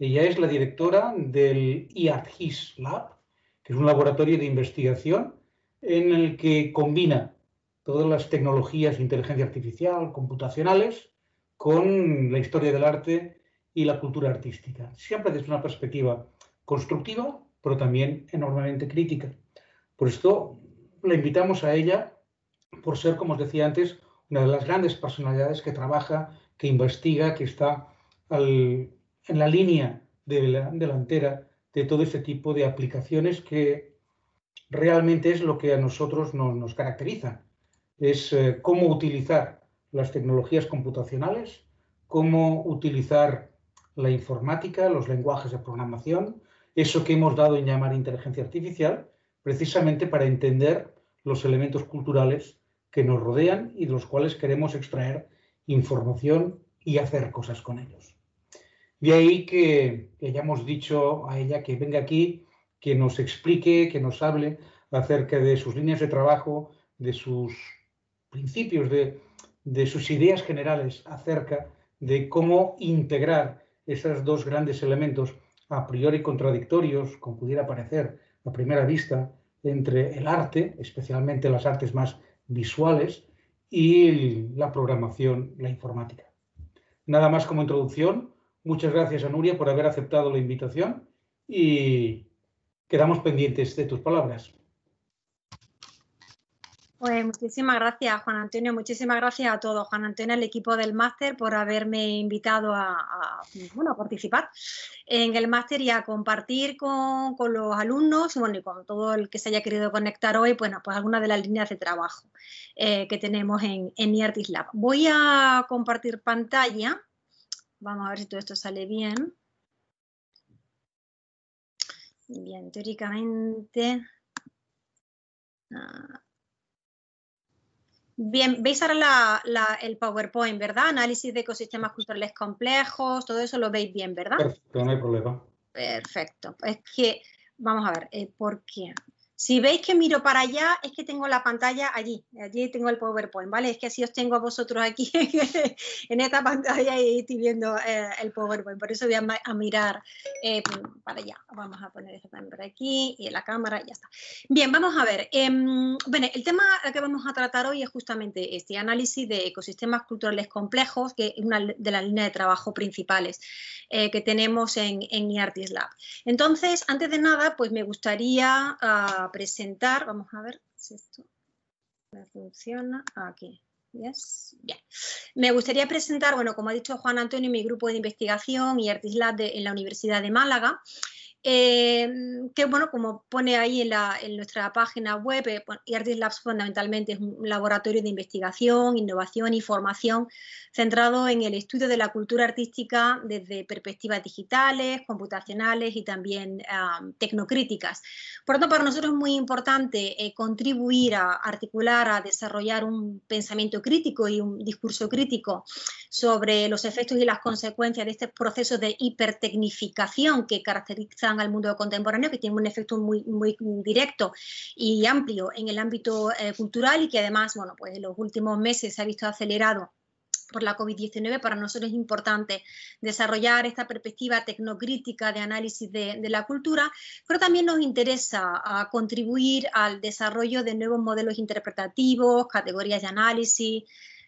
Ella es la directora del IARTGIS Lab, que es un laboratorio de investigación en el que combina todas las tecnologías de inteligencia artificial, computacionales, con la historia del arte y la cultura artística. Siempre desde una perspectiva constructiva, pero también enormemente crítica. Por esto la invitamos a ella por ser, como os decía antes, una de las grandes personalidades que trabaja, que investiga, que está al en la línea de delantera de todo ese tipo de aplicaciones que realmente es lo que a nosotros nos caracteriza. Es eh, cómo utilizar las tecnologías computacionales, cómo utilizar la informática, los lenguajes de programación, eso que hemos dado en llamar inteligencia artificial, precisamente para entender los elementos culturales que nos rodean y de los cuales queremos extraer información y hacer cosas con ellos. De ahí que, hayamos dicho a ella que venga aquí, que nos explique, que nos hable acerca de sus líneas de trabajo, de sus principios, de, de sus ideas generales acerca de cómo integrar esos dos grandes elementos a priori contradictorios, como pudiera parecer a primera vista, entre el arte, especialmente las artes más visuales, y la programación, la informática. Nada más como introducción, Muchas gracias a Nuria por haber aceptado la invitación y quedamos pendientes de tus palabras. Pues muchísimas gracias, Juan Antonio. Muchísimas gracias a todos, Juan Antonio, al equipo del máster, por haberme invitado a, participar en el máster y a compartir con, los alumnos y, con todo el que se haya querido conectar hoy, bueno, pues algunas de las líneas de trabajo eh, que tenemos en, en IARTIS Lab. Voy a compartir pantalla Vamos a ver si todo esto sale bien. Bien, teóricamente... Ah. Bien, veis ahora el PowerPoint, ¿verdad? Análisis de ecosistemas culturales complejos, todo eso lo veis bien, ¿verdad? Perfecto, no hay problema. Perfecto. Es que, vamos a ver, eh, ¿por qué? Si veis que miro para allá, es que tengo la pantalla allí, allí tengo el PowerPoint, ¿vale? Es que así os tengo a vosotros aquí en esta pantalla y estoy viendo eh, el PowerPoint, por eso voy a, mirar eh, para allá. Vamos a poner esto también por aquí y en la cámara, y ya está. Bien, vamos a ver. Em, bueno, el tema que vamos a tratar hoy es justamente este análisis de ecosistemas culturales complejos, que es una de las líneas de trabajo principales eh, que tenemos en, en Lab. Entonces, antes de nada, pues me gustaría... Ah, presentar, vamos a ver si esto funciona, aquí, Yes. Me gustaría presentar, bueno, como ha dicho Juan Antonio, mi grupo de investigación y Artislab en la Universidad de Málaga. Em, que bueno, como pone ahí en, nuestra página web, eh, Artis Labs fundamentalmente es un laboratorio de investigación, innovación y formación centrado en el estudio de la cultura artística desde perspectivas digitales, computacionales y también tecnocríticas. Por lo tanto, para nosotros es muy importante eh, contribuir a articular, a desarrollar un pensamiento crítico y un discurso crítico sobre los efectos y las consecuencias de este proceso de hipertecnificación que caracteriza al mundo contemporáneo, que tiene un efecto muy, directo y amplio en el ámbito eh, cultural y que además, bueno, pues en los últimos meses se ha visto acelerado por la COVID-19, para nosotros es importante desarrollar esta perspectiva tecnocrítica de análisis de, la cultura, pero también nos interesa contribuir al desarrollo de nuevos modelos interpretativos, categorías de análisis,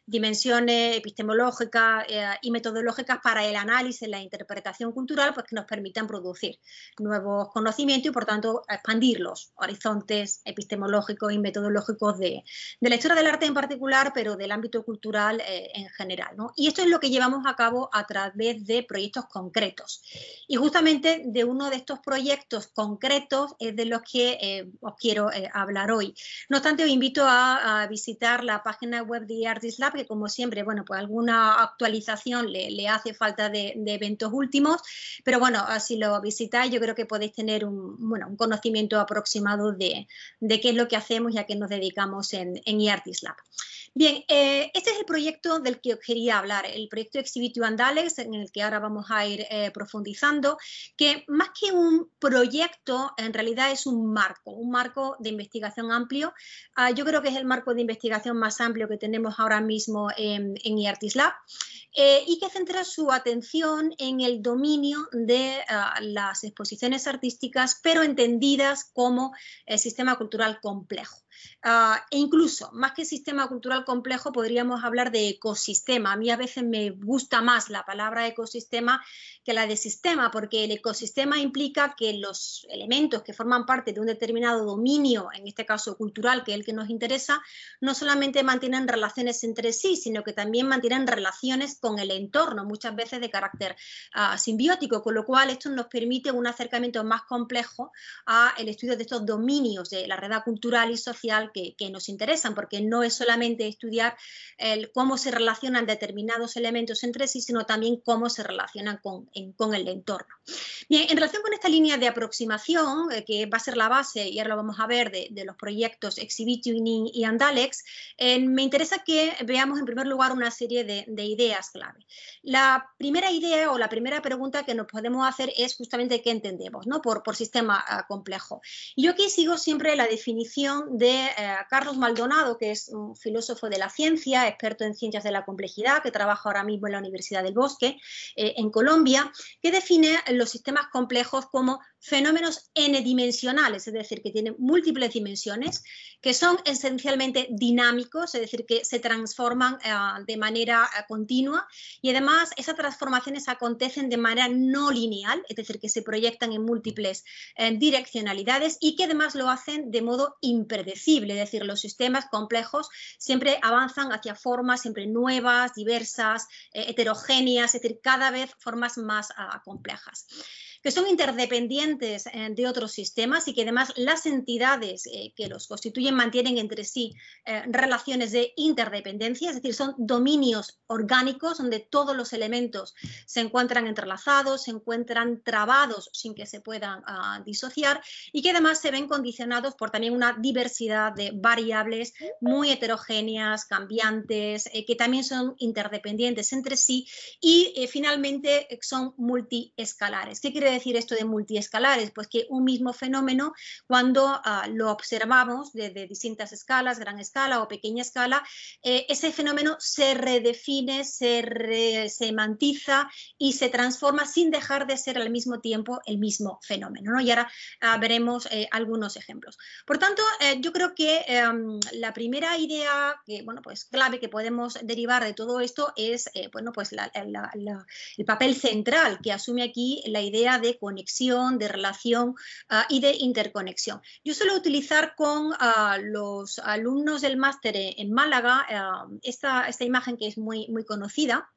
dimensiones epistemológicas eh, y metodológicas para el análisis, la interpretación cultural, pues que nos permitan producir nuevos conocimientos y por tanto expandir los horizontes epistemológicos y metodológicos de, la historia del arte en particular, pero del ámbito cultural eh, en general. Y esto es lo que llevamos a cabo a través de proyectos concretos. Y justamente de uno de estos proyectos concretos es de los que eh, os quiero hablar hoy. No obstante, os invito a, visitar la página web de Artist Lab que como siempre, bueno, pues alguna actualización le, hace falta de, eventos últimos, pero bueno, ah, si lo visitáis yo creo que podéis tener un, bueno, un conocimiento aproximado de, qué es lo que hacemos y a qué nos dedicamos en, en Bien, eh, este es el proyecto del que os quería hablar, el proyecto Exhibitio Andalex, en el que ahora vamos a ir eh, profundizando, que más que un proyecto, en realidad es un marco, un marco de investigación amplio. Ah, yo creo que es el marco de investigación más amplio que tenemos ahora mismo en, en IARTISLAB. Eh, y que centra su atención en el dominio de eh, las exposiciones artísticas, pero entendidas como sistema cultural complejo. Ah, e incluso, más que sistema cultural complejo, podríamos hablar de ecosistema. A mí a veces me gusta más la palabra ecosistema que la de sistema, porque el ecosistema implica que los elementos que forman parte de un determinado dominio, en este caso cultural, que es el que nos interesa, no solamente mantienen relaciones entre sí, sino que también mantienen relaciones con el entorno, muchas veces de carácter ah, simbiótico, con lo cual esto nos permite un acercamiento más complejo al estudio de estos dominios de la red cultural y social que, nos interesan, porque no es solamente estudiar cómo se relacionan determinados elementos entre sí, sino también cómo se relacionan con, el entorno. Bien, en relación con esta línea de aproximación, eh, que va a ser la base, y ahora lo vamos a ver, de, los proyectos Exhibitio y Andalex, eh, me interesa que veamos en primer lugar una serie de, ideas clave. La primera idea o la primera pregunta que nos podemos hacer es justamente qué entendemos ¿no? por, por sistema ah, complejo. yo aquí sigo siempre la definición de eh, Carlos Maldonado, que es un filósofo de la ciencia, experto en ciencias de la complejidad, que trabaja ahora mismo en la Universidad del Bosque, eh, en Colombia, que define los sistemas complejos como fenómenos n-dimensionales, es decir, que tienen múltiples dimensiones, que son esencialmente dinámicos, es decir, que se transforman eh, de manera continua y además esas transformaciones acontecen de manera no lineal, es decir, que se proyectan en múltiples direccionalidades y que además lo hacen de modo impredecible es decir, los sistemas complejos siempre avanzan hacia formas siempre nuevas, diversas, eh, heterogéneas, es decir, cada vez formas más ah, complejas que son interdependientes eh, de otros sistemas y que además las entidades eh, que los constituyen mantienen entre sí eh, relaciones de interdependencia, es decir, son dominios orgánicos donde todos los elementos se encuentran entrelazados, se encuentran trabados sin que se puedan ah, disociar y que además se ven condicionados por también una diversidad de variables muy heterogéneas, cambiantes, que también son interdependientes entre sí y finalmente son multiescalares. ¿Qué quiere decir esto de multiescalares? Pues que un mismo fenómeno, cuando ah, lo observamos desde distintas escalas, gran escala o pequeña escala, eh, ese fenómeno se redefine, se, semantiza y se transforma sin dejar de ser al mismo tiempo el mismo fenómeno. ¿no? Y ahora ah, veremos eh, algunos ejemplos. Por tanto, eh, yo creo que em, la primera idea que, bueno, pues, clave que podemos derivar de todo esto es bueno, pues, el papel central que asume aquí la idea de de conexión, de relación ah, y de interconexión. Yo suelo utilizar con ah, los alumnos del máster en Málaga ah, esta, imagen que es muy, muy conocida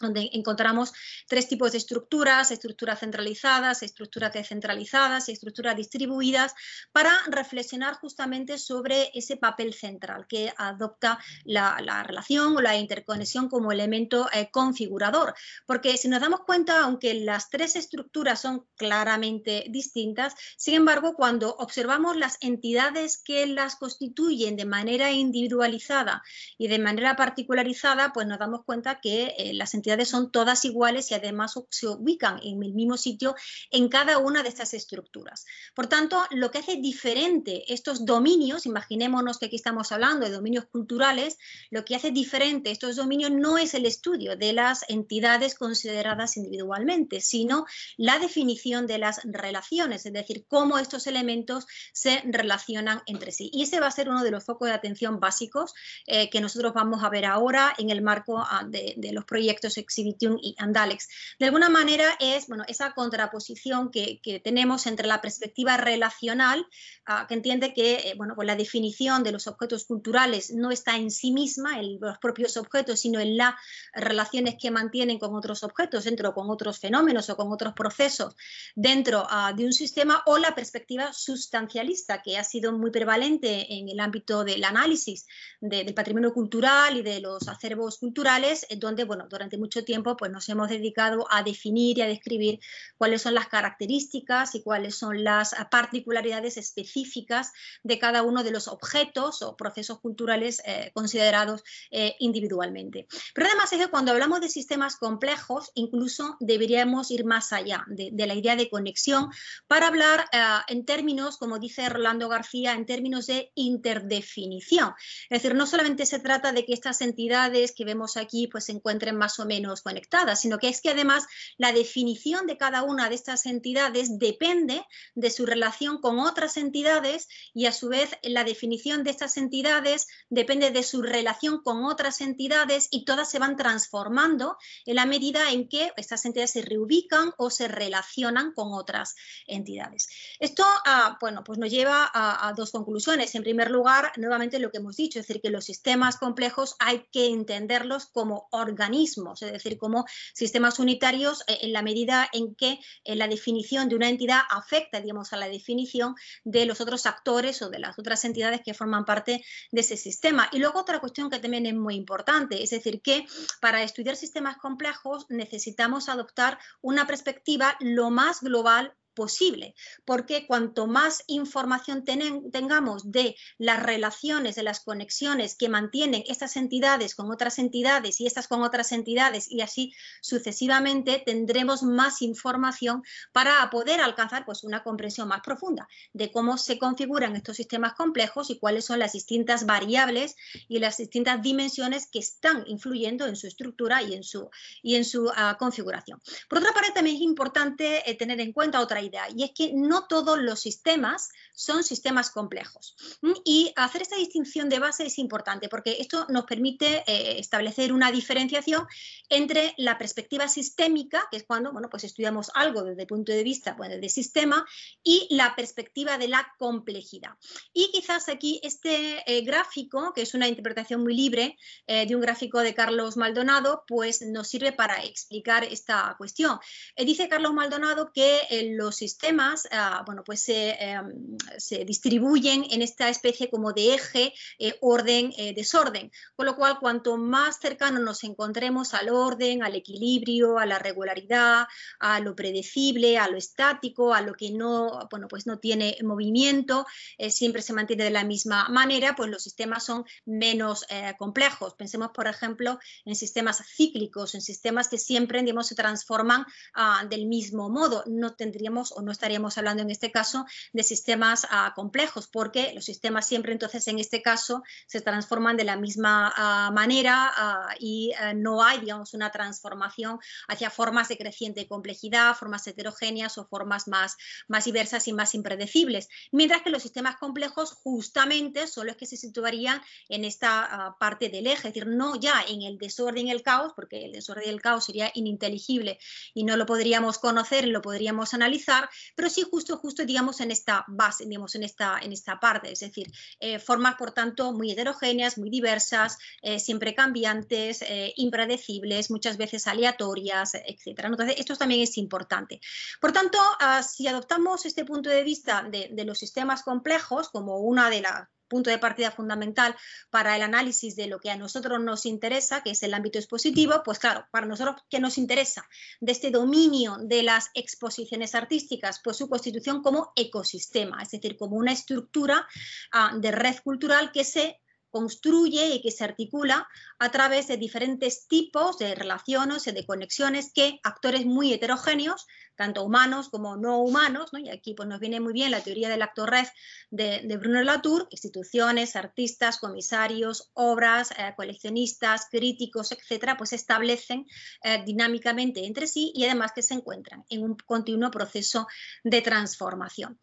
donde encontramos tres tipos de estructuras, estructuras centralizadas, estructuras descentralizadas y estructuras distribuidas, para reflexionar justamente sobre ese papel central que adopta la, relación o la interconexión como elemento eh, configurador. Porque si nos damos cuenta, aunque las tres estructuras son claramente distintas, sin embargo, cuando observamos las entidades que las constituyen de manera individualizada y de manera particularizada, pues nos damos cuenta que eh, las entidades son todas iguales y además se ubican en el mismo sitio en cada una de estas estructuras. Por tanto, lo que hace diferente estos dominios, imaginémonos que aquí estamos hablando de dominios culturales, lo que hace diferente estos dominios no es el estudio de las entidades consideradas individualmente, sino la definición de las relaciones, es decir, cómo estos elementos se relacionan entre sí. Y ese va a ser uno de los focos de atención básicos eh, que nosotros vamos a ver ahora en el marco ah, de, de los proyectos Exhibition y Andalex. De alguna manera es bueno, esa contraposición que, tenemos entre la perspectiva relacional, ah, que entiende que eh, bueno, pues la definición de los objetos culturales no está en sí misma, en los propios objetos, sino en las relaciones que mantienen con otros objetos, dentro con otros fenómenos o con otros procesos dentro ah, de un sistema, o la perspectiva sustancialista, que ha sido muy prevalente en el ámbito del análisis del patrimonio cultural y de los acervos culturales, donde bueno, durante mucho mucho tiempo pues, nos hemos dedicado a definir y a describir cuáles son las características y cuáles son las particularidades específicas de cada uno de los objetos o procesos culturales eh, considerados eh, individualmente. Pero además es que cuando hablamos de sistemas complejos, incluso deberíamos ir más allá de, la idea de conexión para hablar eh, en términos, como dice Rolando García, en términos de interdefinición. Es decir, no solamente se trata de que estas entidades que vemos aquí pues, se encuentren más o menos es conectadas, sino que es que además la definición de cada una de estas entidades depende de su relación con otras entidades y a su vez la definición de estas entidades depende de su relación con otras entidades y todas se van transformando en la medida en que estas entidades se reubican o se relacionan con otras entidades. Esto, ah, bueno, pues nos lleva a dos conclusiones. En primer lugar, nuevamente lo que hemos dicho, es decir, que los sistemas complejos hay que entenderlos como organismos es decir, como sistemas unitarios eh, en la medida en que eh, la definición de una entidad afecta, digamos, a la definición de los otros actores o de las otras entidades que forman parte de ese sistema. Y luego otra cuestión que también es muy importante, es decir, que para estudiar sistemas complejos necesitamos adoptar una perspectiva lo más global posible, porque cuanto más información tengamos de las relaciones, de las conexiones que mantienen estas entidades con otras entidades y estas con otras entidades y así sucesivamente, tendremos más información para poder alcanzar pues, una comprensión más profunda de cómo se configuran estos sistemas complejos y cuáles son las distintas variables y las distintas dimensiones que están influyendo en su estructura y en su, y en su ah, configuración. Por otra parte, también es importante eh, tener en cuenta otra idea, y es que no todos los sistemas son sistemas complejos. Mm, y hacer esta distinción de base es importante porque esto nos permite eh, establecer una diferenciación entre la perspectiva sistémica, que es cuando bueno, pues estudiamos algo desde el punto de vista pues, de sistema, y la perspectiva de la complejidad. Y quizás aquí este eh, gráfico, que es una interpretación muy libre eh, de un gráfico de Carlos Maldonado, pues nos sirve para explicar esta cuestión. dice Carlos Maldonado que los sistemas ah, bueno, pues em, se, distribuyen en esta especie como de eje eh, orden-desorden, eh, con lo cual cuanto más cercano nos encontremos al orden, al equilibrio, a la regularidad, a lo predecible, a lo estático, a lo que no, bueno, pues no tiene movimiento, eh, siempre se mantiene de la misma manera, pues los sistemas son menos complejos. Pensemos, por ejemplo, en sistemas cíclicos, en sistemas que siempre digamos, se transforman ah, del mismo modo. No tendríamos o no estaríamos hablando en este caso de sistemas ah, complejos, porque los sistemas siempre entonces en este caso se transforman de la misma ah, manera ah, y eh, no hay, digamos, una transformación hacia formas de creciente complejidad, formas heterogéneas o formas más, más diversas y más impredecibles, mientras que los sistemas complejos justamente son los que se situarían en esta parte del eje, es decir, no ya en el desorden y el caos, porque el desorden y el caos sería ininteligible y no lo podríamos conocer, lo podríamos analizar, pero sí justo, justo, digamos, en esta base, digamos, en esta, en esta parte, es decir, eh, formas, por tanto, muy heterogéneas, muy diversas, eh, siempre cambiantes, eh, impredecibles, muchas veces aleatorias, etc. Entonces, esto también es importante. Por tanto, ah, si adoptamos este punto de vista de los sistemas complejos como una de las punto de partida fundamental para el análisis de lo que a nosotros nos interesa, que es el ámbito expositivo, pues claro, para nosotros, que nos interesa? De este dominio de las exposiciones artísticas, pues su constitución como ecosistema, es decir, como una estructura ah, de red cultural que se construye y que se articula a través de diferentes tipos de relaciones y de conexiones que actores muy heterogéneos, tanto humanos como no humanos, y aquí pues, nos viene muy bien la teoría del actor red de, Bruno Latour, instituciones, artistas, comisarios, obras, eh, coleccionistas, críticos, etcétera, pues establecen eh, dinámicamente entre sí y además que se encuentran en un continuo proceso de transformación.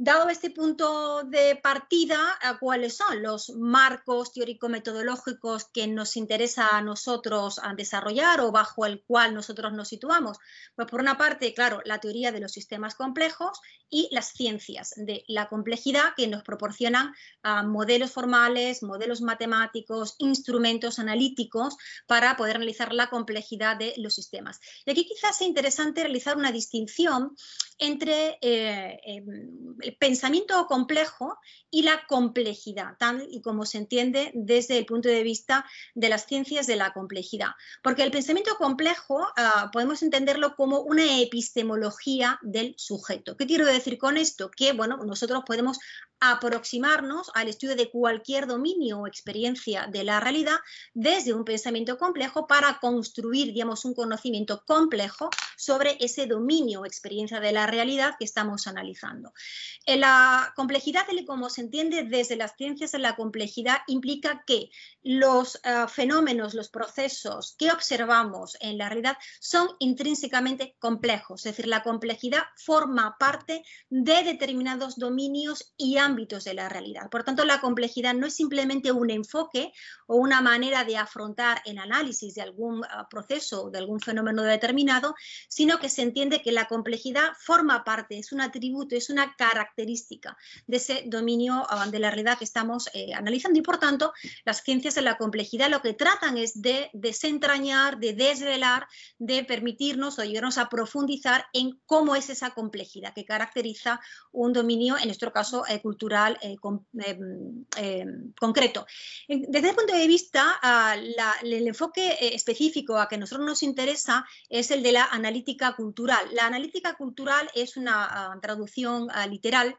Dado este punto de partida, ¿cuáles son los marcos teórico-metodológicos que nos interesa a nosotros desarrollar o bajo el cual nosotros nos situamos? Pues por una parte, claro, la teoría de los sistemas complejos y las ciencias de la complejidad que nos proporcionan ah, modelos formales, modelos matemáticos, instrumentos analíticos para poder analizar la complejidad de los sistemas. Y aquí quizás sea interesante realizar una distinción entre eh, em, pensamiento complejo y la complejidad, tal y como se entiende desde el punto de vista de las ciencias de la complejidad. Porque el pensamiento complejo ah, podemos entenderlo como una epistemología del sujeto. ¿Qué quiero decir con esto? Que bueno, nosotros podemos aproximarnos al estudio de cualquier dominio o experiencia de la realidad desde un pensamiento complejo para construir, digamos, un conocimiento complejo sobre ese dominio o experiencia de la realidad que estamos analizando. Eh, la complejidad, como se se entiende desde las ciencias de la complejidad implica que los eh, fenómenos, los procesos que observamos en la realidad son intrínsecamente complejos, es decir, la complejidad forma parte de determinados dominios y ámbitos de la realidad. Por tanto, la complejidad no es simplemente un enfoque o una manera de afrontar el análisis de algún eh, proceso o de algún fenómeno determinado, sino que se entiende que la complejidad forma parte, es un atributo, es una característica de ese dominio eh, de la realidad que estamos eh, analizando y por tanto las ciencias de la complejidad lo que tratan es de desentrañar, de desvelar, de permitirnos o ayudarnos a profundizar en cómo es esa complejidad que caracteriza un dominio, en nuestro caso eh, cultural em, concreto. Desde el punto de vista, ah, el enfoque específico a que nosotros nos interesa es el de la analítica cultural. La analítica cultural es una ah, traducción ah, literal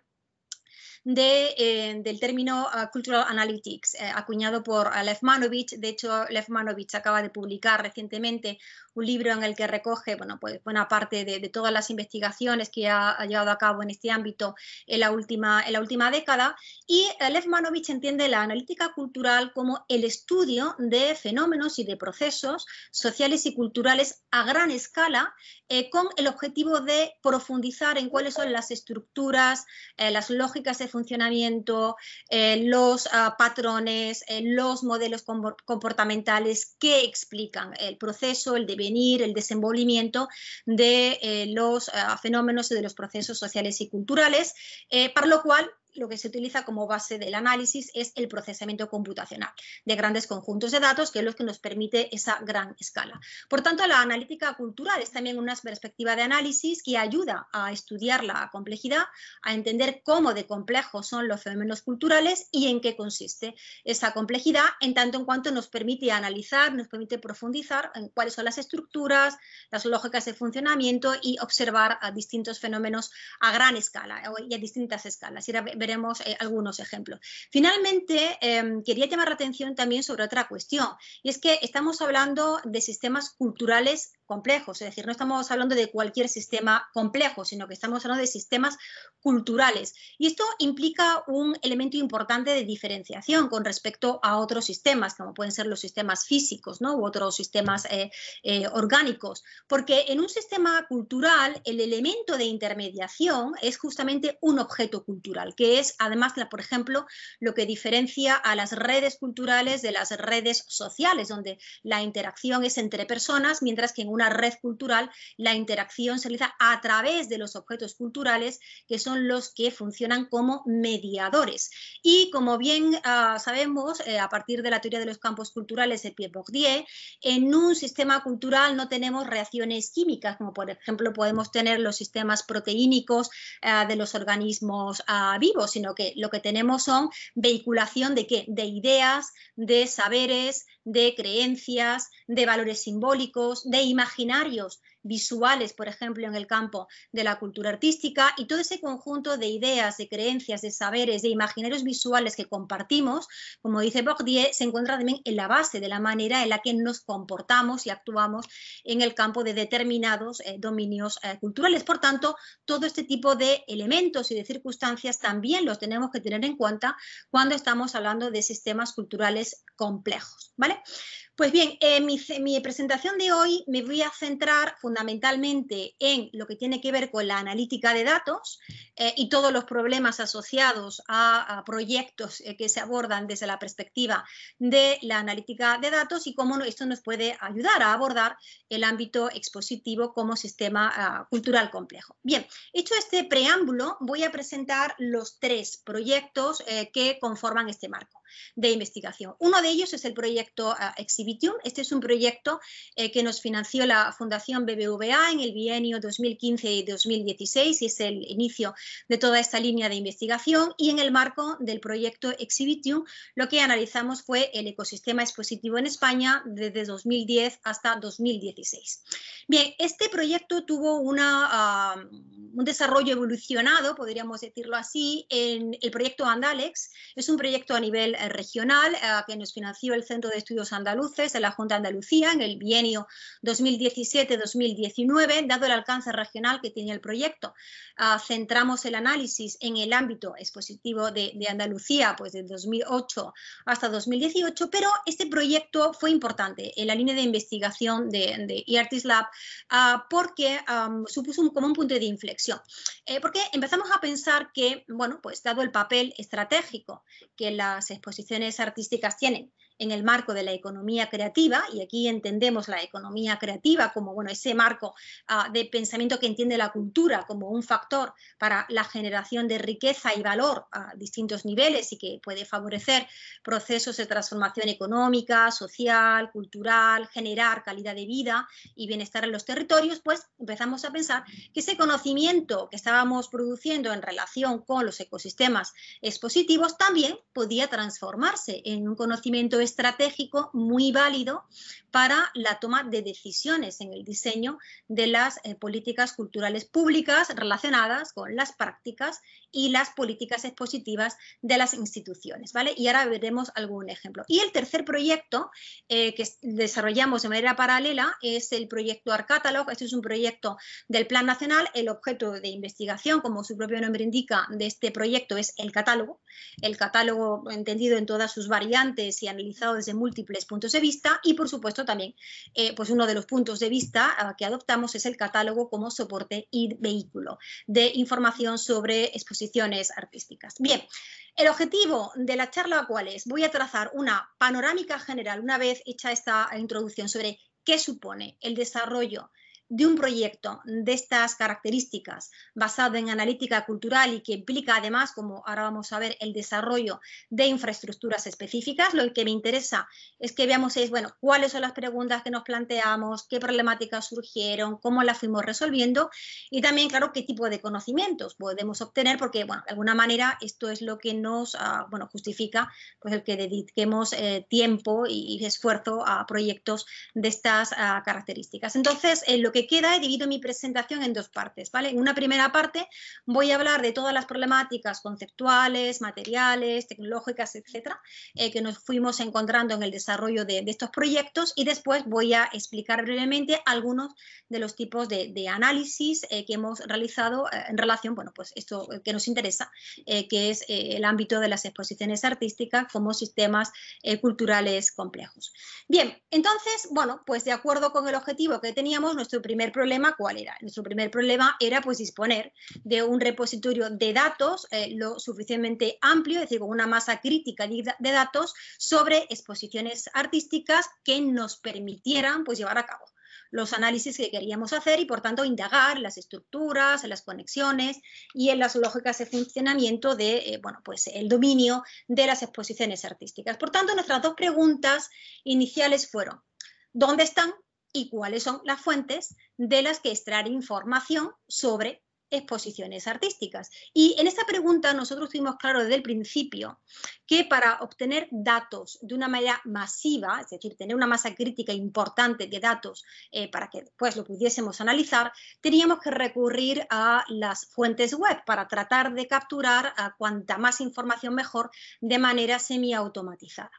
de, eh, del término ah, Cultural Analytics, eh, acuñado por ah, Lefmanovich. De hecho, Manovich acaba de publicar recientemente libro en el que recoge bueno, pues, buena parte de, todas las investigaciones que ha, llevado a cabo en este ámbito en la última, en la última década. Y Lev Manovich entiende la analítica cultural como el estudio de fenómenos y de procesos sociales y culturales a gran escala eh, con el objetivo de profundizar en cuáles son las estructuras, eh, las lógicas de funcionamiento, eh, los ah, patrones, los modelos comportamentales que explican el proceso, el deber el desenvolvimiento de eh, los ah, fenómenos y de los procesos sociales y culturales, eh, para lo cual lo que se utiliza como base del análisis es el procesamiento computacional de grandes conjuntos de datos, que es lo que nos permite esa gran escala. Por tanto, la analítica cultural es también una perspectiva de análisis que ayuda a estudiar la complejidad, a entender cómo de complejos son los fenómenos culturales y en qué consiste esa complejidad, en tanto en cuanto nos permite analizar, nos permite profundizar en cuáles son las estructuras, las lógicas de funcionamiento y observar a distintos fenómenos a gran escala y a distintas escalas veremos eh, algunos ejemplos. Finalmente, em, quería llamar la atención también sobre otra cuestión, y es que estamos hablando de sistemas culturales complejos, es decir, no estamos hablando de cualquier sistema complejo, sino que estamos hablando de sistemas culturales. Y esto implica un elemento importante de diferenciación con respecto a otros sistemas, como pueden ser los sistemas físicos u otros sistemas eh, eh, orgánicos, porque en un sistema cultural el elemento de intermediación es justamente un objeto cultural, que es además, por ejemplo, lo que diferencia a las redes culturales de las redes sociales, donde la interacción es entre personas, mientras que en un red cultural, la interacción se realiza a través de los objetos culturales, que son los que funcionan como mediadores. Y como bien ah, sabemos, eh, a partir de la teoría de los campos culturales de Pierre Bourdieu, en un sistema cultural no tenemos reacciones químicas, como por ejemplo podemos tener los sistemas proteínicos eh, de los organismos ah, vivos, sino que lo que tenemos son vehiculación de De ideas, de saberes, de creencias, de valores simbólicos, de imágenes imaginarios visuales, por ejemplo, en el campo de la cultura artística, y todo ese conjunto de ideas, de creencias, de saberes, de imaginarios visuales que compartimos, como dice Bourdieu, se encuentra también en la base de la manera en la que nos comportamos y actuamos en el campo de determinados eh, dominios eh, culturales. Por tanto, todo este tipo de elementos y de circunstancias también los tenemos que tener en cuenta cuando estamos hablando de sistemas culturales complejos. ¿vale? Pues bien, en eh, mi, presentación de hoy me voy a centrar fundamentalmente en lo que tiene que ver con la analítica de datos eh, y todos los problemas asociados a, proyectos eh, que se abordan desde la perspectiva de la analítica de datos y cómo esto nos puede ayudar a abordar el ámbito expositivo como sistema ah, cultural complejo. Bien, hecho este preámbulo, voy a presentar los tres proyectos eh, que conforman este marco de investigación. Uno de ellos es el proyecto ah, Exhibitium. Este es un proyecto eh, que nos financió la Fundación BBVA en el bienio 2015 y 2016 y es el inicio de toda esta línea de investigación. Y en el marco del proyecto Exhibitium lo que analizamos fue el ecosistema expositivo en España desde 2010 hasta 2016. Bien, este proyecto tuvo ah, un desarrollo evolucionado, podríamos decirlo así, en el proyecto Andalex. Es un proyecto a nivel eh, regional eh, que nos financió el Centro de Estudios Andaluces de la Junta de Andalucía en el bienio 2017-2019, dado el alcance regional que tenía el proyecto. Ah, centramos el análisis en el ámbito expositivo de, Andalucía, pues de 2008 hasta 2018, pero este proyecto fue importante en la línea de investigación de, de Lab ah, porque supuso como un punto de inflexión. Eh, porque empezamos a pensar que, bueno, pues dado el papel estratégico que las exposiciones posiciones artísticas tienen en el marco de la economía creativa, y aquí entendemos la economía creativa como bueno, ese marco ah, de pensamiento que entiende la cultura como un factor para la generación de riqueza y valor a distintos niveles y que puede favorecer procesos de transformación económica, social, cultural, generar calidad de vida y bienestar en los territorios, pues empezamos a pensar que ese conocimiento que estábamos produciendo en relación con los ecosistemas expositivos también podía transformarse en un conocimiento estratégico muy válido para la toma de decisiones en el diseño de las eh, políticas culturales públicas relacionadas con las prácticas y las políticas expositivas de las instituciones. ¿vale? Y ahora veremos algún ejemplo. Y el tercer proyecto eh, que desarrollamos de manera paralela es el proyecto Arcatalog. Este es un proyecto del Plan Nacional. El objeto de investigación, como su propio nombre indica, de este proyecto es el catálogo. El catálogo entendido en todas sus variantes y analizado desde múltiples puntos de vista y, por supuesto, también eh, pues uno de los puntos de vista que adoptamos es el catálogo como soporte y vehículo de información sobre exposiciones artísticas. Bien, el objetivo de la charla cuál es? Voy a trazar una panorámica general, una vez hecha esta introducción sobre qué supone el desarrollo de un proyecto de estas características basado en analítica cultural y que implica además, como ahora vamos a ver, el desarrollo de infraestructuras específicas, lo que me interesa es que veamos es, bueno, cuáles son las preguntas que nos planteamos, qué problemáticas surgieron, cómo las fuimos resolviendo y también, claro, qué tipo de conocimientos podemos obtener, porque, bueno, de alguna manera esto es lo que nos, ah, bueno, justifica pues, el que dediquemos eh, tiempo y esfuerzo a proyectos de estas ah, características. Entonces, eh, lo que queda he dividido mi presentación en dos partes, ¿vale? En una primera parte voy a hablar de todas las problemáticas conceptuales, materiales, tecnológicas, etcétera, eh, que nos fuimos encontrando en el desarrollo de, estos proyectos y después voy a explicar brevemente algunos de los tipos de, análisis eh, que hemos realizado eh, en relación, bueno, pues esto que nos interesa, que es el ámbito de las exposiciones artísticas como sistemas culturales complejos. Bien, entonces, bueno, pues de acuerdo con el objetivo que teníamos, nuestro primer problema, ¿cuál era? Nuestro primer problema era pues disponer de un repositorio de datos eh, lo suficientemente amplio, es decir, con una masa crítica de datos sobre exposiciones artísticas que nos permitieran pues llevar a cabo los análisis que queríamos hacer y por tanto indagar las estructuras, las conexiones y en las lógicas de funcionamiento de, eh, bueno, pues el dominio de las exposiciones artísticas. Por tanto, nuestras dos preguntas iniciales fueron, ¿dónde están y cuáles son las fuentes de las que extraer información sobre exposiciones artísticas. Y en esta pregunta nosotros tuvimos claro desde el principio que para obtener datos de una manera masiva, es decir, tener una masa crítica importante de datos eh, para que después lo pudiésemos analizar, teníamos que recurrir a las fuentes web para tratar de capturar a cuanta más información mejor de manera semiautomatizada.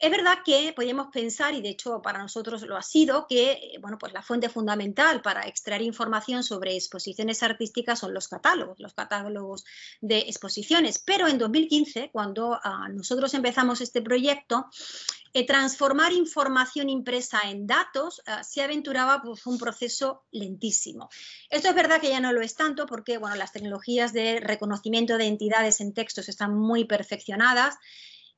Es verdad que podemos pensar, y de hecho para nosotros lo ha sido, que bueno, pues la fuente fundamental para extraer información sobre exposiciones artísticas son los catálogos, los catálogos de exposiciones. Pero en 2015, cuando ah, nosotros empezamos este proyecto, eh, transformar información impresa en datos ah, se aventuraba pues, un proceso lentísimo. Esto es verdad que ya no lo es tanto porque bueno, las tecnologías de reconocimiento de entidades en textos están muy perfeccionadas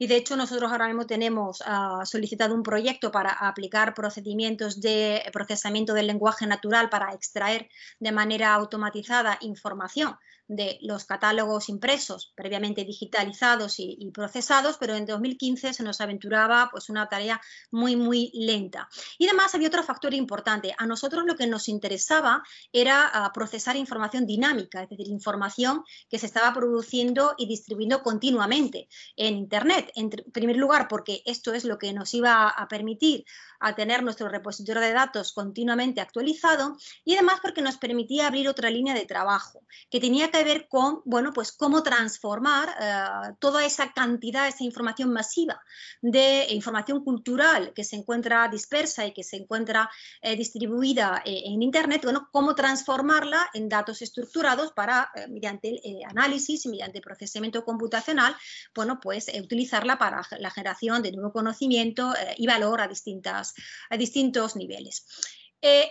y de hecho nosotros ahora mismo tenemos ah, solicitado un proyecto para aplicar procedimientos de procesamiento del lenguaje natural para extraer de manera automatizada información de los catálogos impresos, previamente digitalizados y, procesados, pero en 2015 se nos aventuraba pues, una tarea muy, muy lenta. Y además había otro factor importante. A nosotros lo que nos interesaba era ah, procesar información dinámica, es decir, información que se estaba produciendo y distribuyendo continuamente en Internet. En primer lugar, porque esto es lo que nos iba a permitir a tener nuestro repositorio de datos continuamente actualizado y además porque nos permitía abrir otra línea de trabajo que tenía que ver con, bueno, pues cómo transformar eh, toda esa cantidad, esa información masiva de información cultural que se encuentra dispersa y que se encuentra eh, distribuida eh, en Internet, bueno, cómo transformarla en datos estructurados para, mediante el análisis y mediante procesamiento computacional, bueno, pues utilizarla para la generación de nuevo conocimiento y valor a, distintas, a distintos niveles.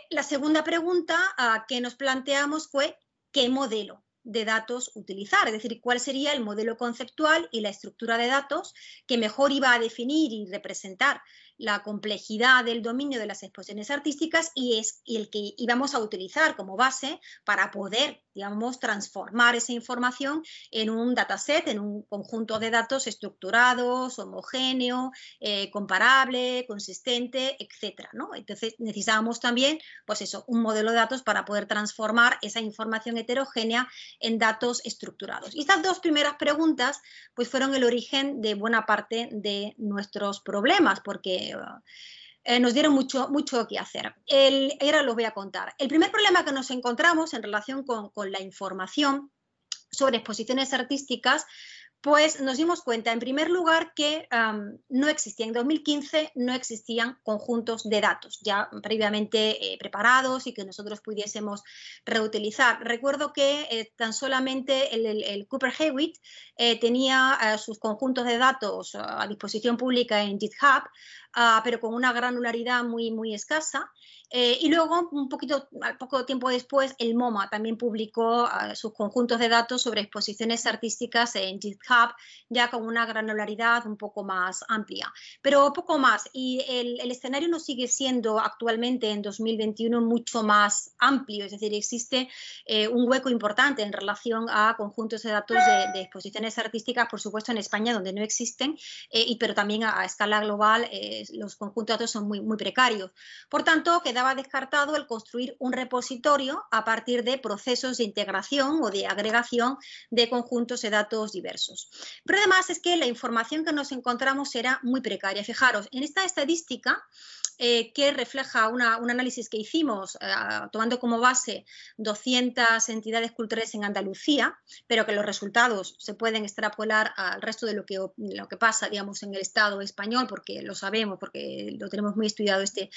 la segunda pregunta ah, que nos planteamos fue ¿qué modelo? de datos utilizar, es decir, cuál sería el modelo conceptual y la estructura de datos que mejor iba a definir y representar la complejidad del dominio de las exposiciones artísticas y es el que íbamos a utilizar como base para poder digamos, transformar esa información en un dataset, en un conjunto de datos estructurados, homogéneo, eh, comparable, consistente, etcétera, Entonces necesitábamos también, pues eso, un modelo de datos para poder transformar esa información heterogénea en datos estructurados. Y estas dos primeras preguntas, pues fueron el origen de buena parte de nuestros problemas, porque... Eh, nos dieron mucho, mucho que hacer. El, ahora los voy a contar. El primer problema que nos encontramos en relación con, con la información sobre exposiciones artísticas pues nos dimos cuenta, en primer lugar, que no existía, en 2015 no existían conjuntos de datos ya previamente eh, preparados y que nosotros pudiésemos reutilizar. Recuerdo que eh, tan solamente el, Cooper Hewitt eh, tenía sus conjuntos de datos a disposición pública en GitHub, ah, pero con una granularidad muy, muy escasa. Eh, y luego, un poquito, poco tiempo después, el MoMA también publicó ah, sus conjuntos de datos sobre exposiciones artísticas en GitHub, ya con una granularidad un poco más amplia. Pero poco más, y el, escenario no sigue siendo actualmente en 2021 mucho más amplio, es decir, existe eh, un hueco importante en relación a conjuntos de datos de, exposiciones artísticas, por supuesto en España, donde no existen, eh, y, pero también a, escala global los conjuntos de datos son muy, muy precarios. Por tanto, queda descartado el construir un repositorio a partir de procesos de integración o de agregación de conjuntos de datos diversos. Pero además es que la información que nos encontramos era muy precaria. Fijaros, en esta estadística eh, que refleja un análisis que hicimos eh, tomando como base 200 entidades culturales en Andalucía, pero que los resultados se pueden extrapolar al resto de lo que, lo que pasa, digamos, en el Estado español, porque lo sabemos, porque lo tenemos muy estudiado este,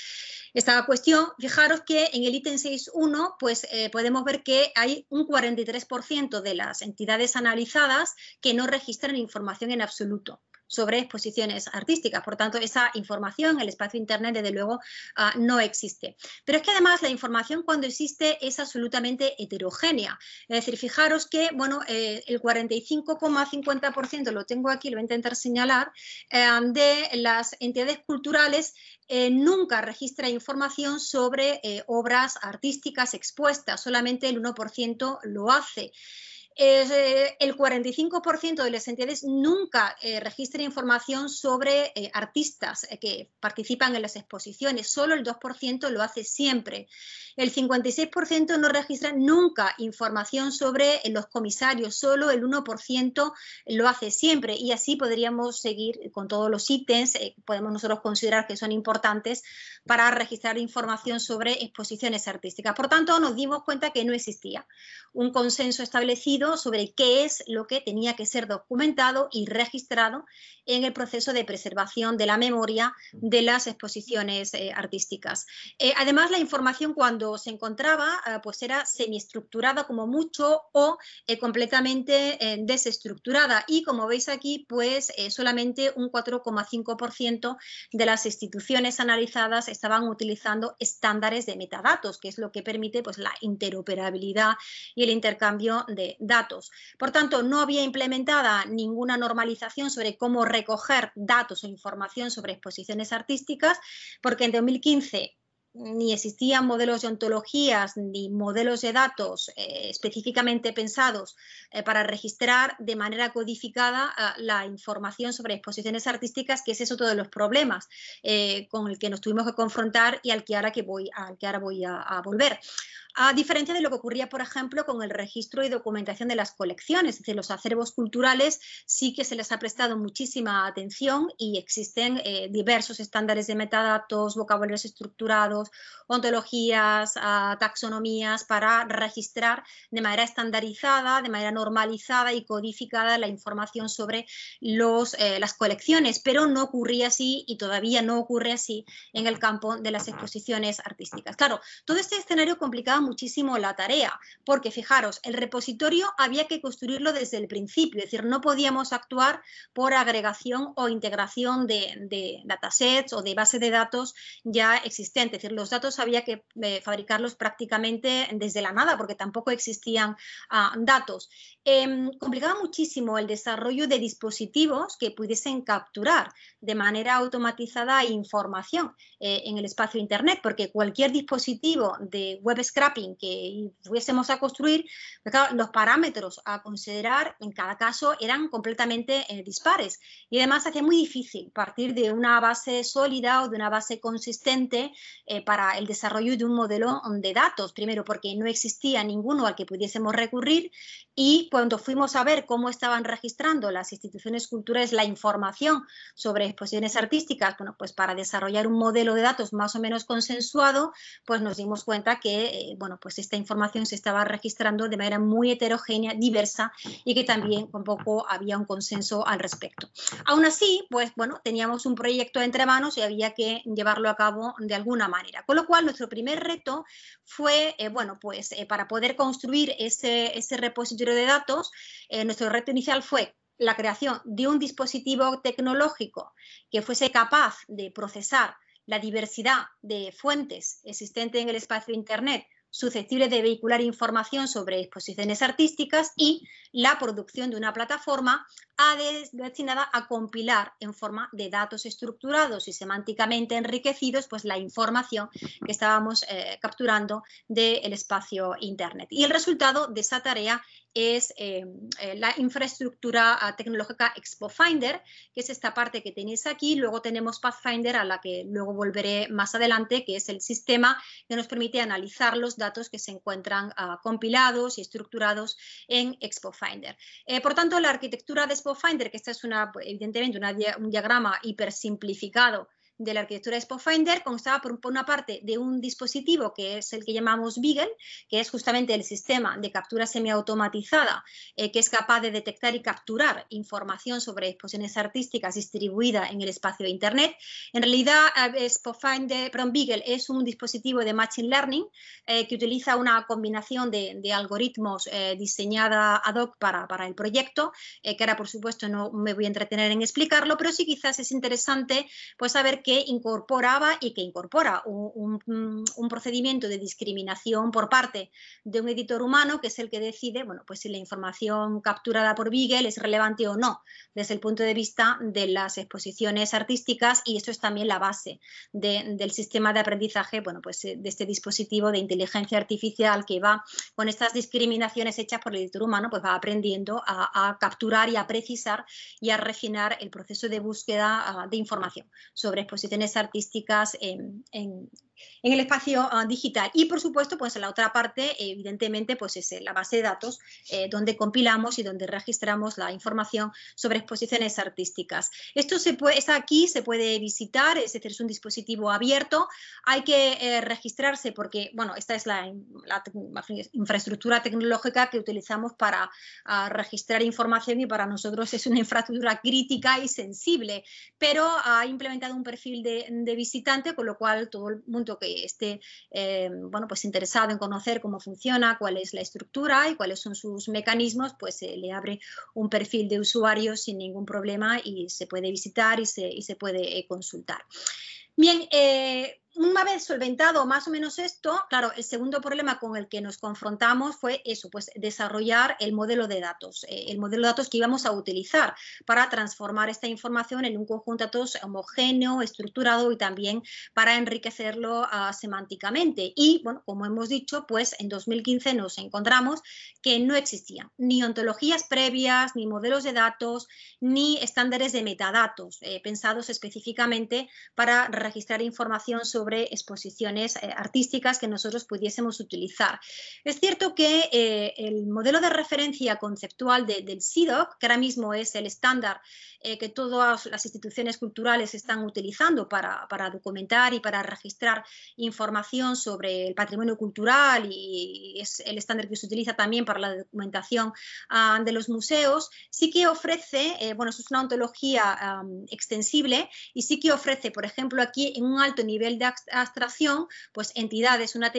esta cuestión. Fijaros que en el ítem 6.1 pues, eh, podemos ver que hay un 43% de las entidades analizadas que no registran información en absoluto sobre exposiciones artísticas. Por tanto, esa información en el espacio Internet, desde luego, ah, no existe. Pero es que además la información cuando existe es absolutamente heterogénea. Es decir, fijaros que, bueno, eh, el 45,50%, lo tengo aquí, lo voy a intentar señalar, eh, de las entidades culturales eh, nunca registra información sobre obras artísticas expuestas, solamente el 1% lo hace. Eh, el 45% de las entidades nunca eh, registra información sobre eh, artistas que participan en las exposiciones, solo el 2% lo hace siempre. El 56% no registra nunca información sobre los comisarios, solo el 1% lo hace siempre y así podríamos seguir con todos los ítems que podemos nosotros considerar que son importantes para registrar información sobre exposiciones artísticas. Por tanto, nos dimos cuenta que no existía un consenso establecido sobre qué es lo que tenía que ser documentado y registrado en el proceso de preservación de la memoria de las exposiciones eh, artísticas. Eh, además, la información cuando se encontraba eh, pues era semiestructurada como mucho o completamente desestructurada y como veis aquí, pues solamente un 4,5% de las instituciones analizadas estaban utilizando estándares de metadatos, que es lo que permite pues, la interoperabilidad y el intercambio de datos por tanto, no había implementada ninguna normalización sobre cómo recoger datos o e información sobre exposiciones artísticas, porque en 2015 ni existían modelos de ontologías ni modelos de datos eh, específicamente pensados eh, para registrar de manera codificada eh, la información sobre exposiciones artísticas, que es otro de los problemas con el que nos tuvimos que confrontar y al que ahora, voy, que ahora voy a volver a diferencia de lo que ocurría, por ejemplo, con el registro y documentación de las colecciones. Es decir, los acervos culturales sí que se les ha prestado muchísima atención y existen eh, diversos estándares de metadatos, vocabularios estructurados, ontologías, ah, taxonomías para registrar de manera estandarizada, de manera normalizada y codificada la información sobre los, eh, las colecciones, pero no ocurría así y todavía no ocurre así en el campo de las exposiciones artísticas. Claro, todo este escenario complicado muchísimo la tarea, porque fijaros, el repositorio había que construirlo desde el principio, es decir, no podíamos actuar por agregación o integración de, datasets o de bases de datos ya existentes, es decir, los datos había que eh, fabricarlos prácticamente desde la nada, porque tampoco existían ah, datos. Em, complicaba muchísimo el desarrollo de dispositivos que pudiesen capturar de manera automatizada información eh, en el espacio Internet, porque cualquier dispositivo de web scrap que fuésemos a construir, pues los parámetros a considerar en cada caso eran completamente eh, dispares y además hacía muy difícil partir de una base sólida o de una base consistente eh, para el desarrollo de un modelo de datos, primero porque no existía ninguno al que pudiésemos recurrir y cuando fuimos a ver cómo estaban registrando las instituciones culturales la información sobre exposiciones artísticas, bueno, pues para desarrollar un modelo de datos más o menos consensuado, pues nos dimos cuenta que eh, bueno, pues esta información se estaba registrando de manera muy heterogénea, diversa y que también poco había un consenso al respecto. Aún así, pues bueno, teníamos un proyecto entre manos y había que llevarlo a cabo de alguna manera. Con lo cual, nuestro primer reto fue, eh, bueno, pues eh, para poder construir ese, repositorio de datos, eh, nuestro reto inicial fue la creación de un dispositivo tecnológico que fuese capaz de procesar la diversidad de fuentes existentes en el espacio Internet susceptibles de vehicular información sobre exposiciones artísticas y la producción de una plataforma ha destinada a compilar en forma de datos estructurados y semánticamente enriquecidos pues la información que estábamos eh, capturando del espacio Internet. Y el resultado de esa tarea es eh, eh, la infraestructura ah, tecnológica Expo Finder, que es esta parte que tenéis aquí. Luego tenemos Pathfinder, a la que luego volveré más adelante, que es el sistema que nos permite analizar los datos que se encuentran ah, compilados y estructurados en Expo eh, por tanto, la arquitectura de Spot Finder, que esta es una, evidentemente una, un diagrama hipersimplificado de la arquitectura de Spotfinder constaba por, una parte de un dispositivo que es el que llamamos Beagle, que es justamente el sistema de captura semiautomatizada automatizada eh, que es capaz de detectar y capturar información sobre exposiciones artísticas distribuida en el espacio de Internet. En realidad, eh, Spotfinder, perdón, Beagle es un dispositivo de Machine Learning eh, que utiliza una combinación de, algoritmos diseñada ad hoc para, para el proyecto, que ahora por supuesto no me voy a entretener en explicarlo, pero sí quizás es interesante pues saber que incorporaba y que incorpora mm, un, procedimiento de discriminación por parte de un editor humano, que es el que decide bueno, pues si la información capturada por Beagle es relevante o no desde el punto de vista de las exposiciones artísticas y esto es también la base del sistema de aprendizaje bueno, pues, eh, de este dispositivo de inteligencia artificial que va con estas discriminaciones hechas por el editor humano, pues va aprendiendo a, a capturar y a precisar y a refinar el proceso de búsqueda ah, de información sobre exposiciones posiciones artísticas en, en el espacio ah, digital. Y por supuesto, pues en la otra parte, evidentemente, pues es eh, la base de datos eh, donde compilamos y donde registramos la información sobre exposiciones artísticas. Esto se puede, está aquí, se puede visitar, es decir, es un dispositivo abierto. Hay que eh, registrarse porque, bueno, esta es la, infraestructura tecnológica que utilizamos para ah, registrar información y para nosotros es una infraestructura crítica y sensible, pero ha implementado un perfil de, de visitante, con lo cual todo el mundo que esté eh, bueno, pues interesado en conocer cómo funciona, cuál es la estructura y cuáles son sus mecanismos, pues eh, le abre un perfil de usuario sin ningún problema y se puede visitar y se, puede eh, consultar. Bien, eh, una vez solventado más o menos esto, claro, el segundo problema con el que nos confrontamos fue eso, pues desarrollar el modelo de datos, eh, el modelo de datos que íbamos a utilizar para transformar esta información en un conjunto de datos homogéneo, estructurado y también para enriquecerlo ah, semánticamente. Y bueno, como hemos dicho, pues en 2015 nos encontramos que no existían ni ontologías previas, ni modelos de datos, ni estándares de metadatos eh, pensados específicamente para registrar información sobre sobre exposiciones eh, artísticas que nosotros pudiésemos utilizar. Es cierto que eh, el modelo de referencia conceptual del SIDOC, que ahora mismo es el estándar eh, que todas las instituciones culturales están utilizando para, documentar y para registrar información sobre el patrimonio cultural y es el estándar que se utiliza también para la documentación ah, de los museos, sí que ofrece, bueno, es una ontología extensible y sí que ofrece, por ejemplo, aquí en un alto nivel de abstracción, pues entidades, una,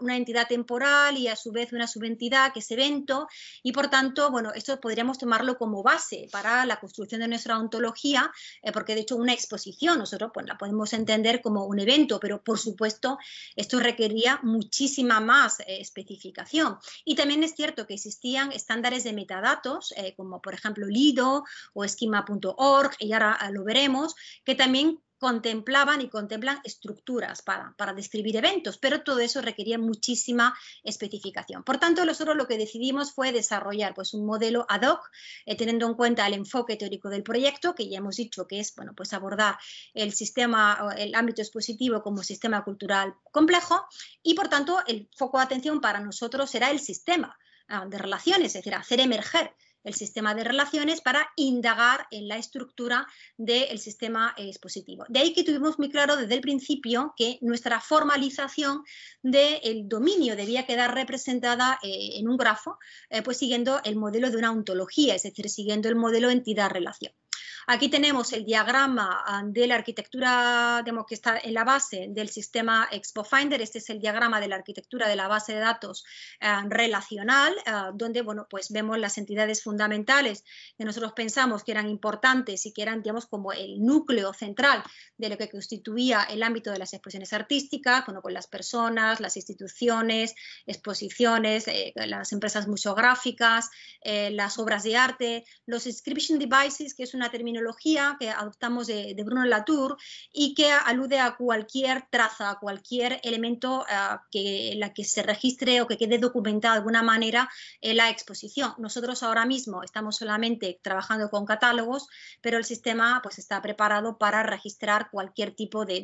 una entidad temporal y a su vez una subentidad que es evento, y por tanto, bueno, esto podríamos tomarlo como base para la construcción de nuestra ontología, eh, porque de hecho una exposición nosotros pues, la podemos entender como un evento, pero por supuesto esto requería muchísima más eh, especificación. Y también es cierto que existían estándares de metadatos, eh, como por ejemplo Lido o esquema.org, y ahora ah, lo veremos, que también contemplaban y contemplan estructuras para, describir eventos, pero todo eso requería muchísima especificación. Por tanto, nosotros lo que decidimos fue desarrollar pues, un modelo ad hoc, eh, teniendo en cuenta el enfoque teórico del proyecto, que ya hemos dicho que es bueno, pues abordar el sistema, el ámbito expositivo como sistema cultural complejo, y por tanto el foco de atención para nosotros era el sistema ah, de relaciones, es decir, hacer emerger el sistema de relaciones para indagar en la estructura del sistema expositivo. De ahí que tuvimos muy claro desde el principio que nuestra formalización del dominio debía quedar representada eh, en un grafo, eh, pues siguiendo el modelo de una ontología, es decir, siguiendo el modelo entidad-relación. Aquí tenemos el diagrama ah, de la arquitectura digamos, que está en la base del sistema ExpoFinder. Este es el diagrama de la arquitectura de la base de datos ah, relacional, ah, donde bueno, pues vemos las entidades fundamentales que nosotros pensamos que eran importantes y que eran digamos, como el núcleo central de lo que constituía el ámbito de las exposiciones artísticas, bueno, con las personas, las instituciones, exposiciones, eh, las empresas museográficas, eh, las obras de arte, los inscription devices, que es una terminología que adoptamos de, Bruno Latour y que alude a cualquier traza, a cualquier elemento eh, que, la que se registre o que quede documentada de alguna manera en eh, la exposición. Nosotros ahora mismo estamos solamente trabajando con catálogos, pero el sistema pues, está preparado para registrar cualquier tipo de,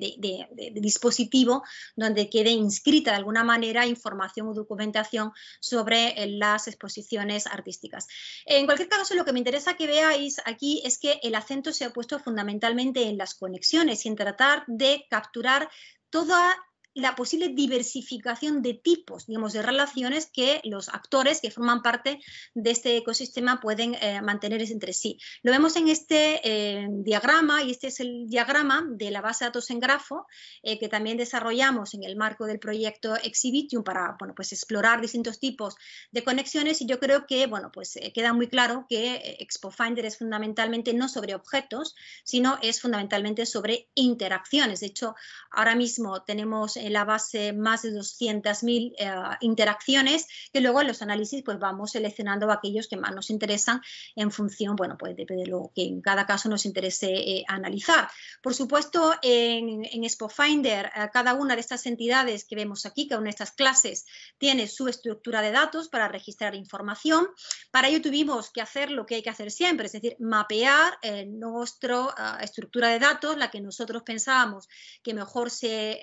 dispositivo donde quede inscrita de alguna manera información o documentación sobre eh, las exposiciones artísticas. En cualquier caso, lo que me interesa que veáis aquí es que el acento se ha puesto fundamentalmente en las conexiones y en tratar de capturar toda la posible diversificación de tipos, digamos, de relaciones que los actores que forman parte de este ecosistema pueden eh, mantener entre sí. Lo vemos en este eh, diagrama, y este es el diagrama de la base de datos en grafo, eh, que también desarrollamos en el marco del proyecto Exhibitium para, bueno, pues explorar distintos tipos de conexiones, y yo creo que, bueno, pues queda muy claro que ExpoFinder es fundamentalmente no sobre objetos, sino es fundamentalmente sobre interacciones. De hecho, ahora mismo tenemos la base más de 200.000 eh, interacciones que luego en los análisis pues vamos seleccionando aquellos que más nos interesan en función, bueno, pues depende de lo que en cada caso nos interese eh, analizar. Por supuesto, en, en SpoFinder, eh, cada una de estas entidades que vemos aquí, cada una de estas clases, tiene su estructura de datos para registrar información. Para ello tuvimos que hacer lo que hay que hacer siempre, es decir, mapear nuestra estructura de datos, la que nosotros pensábamos que mejor se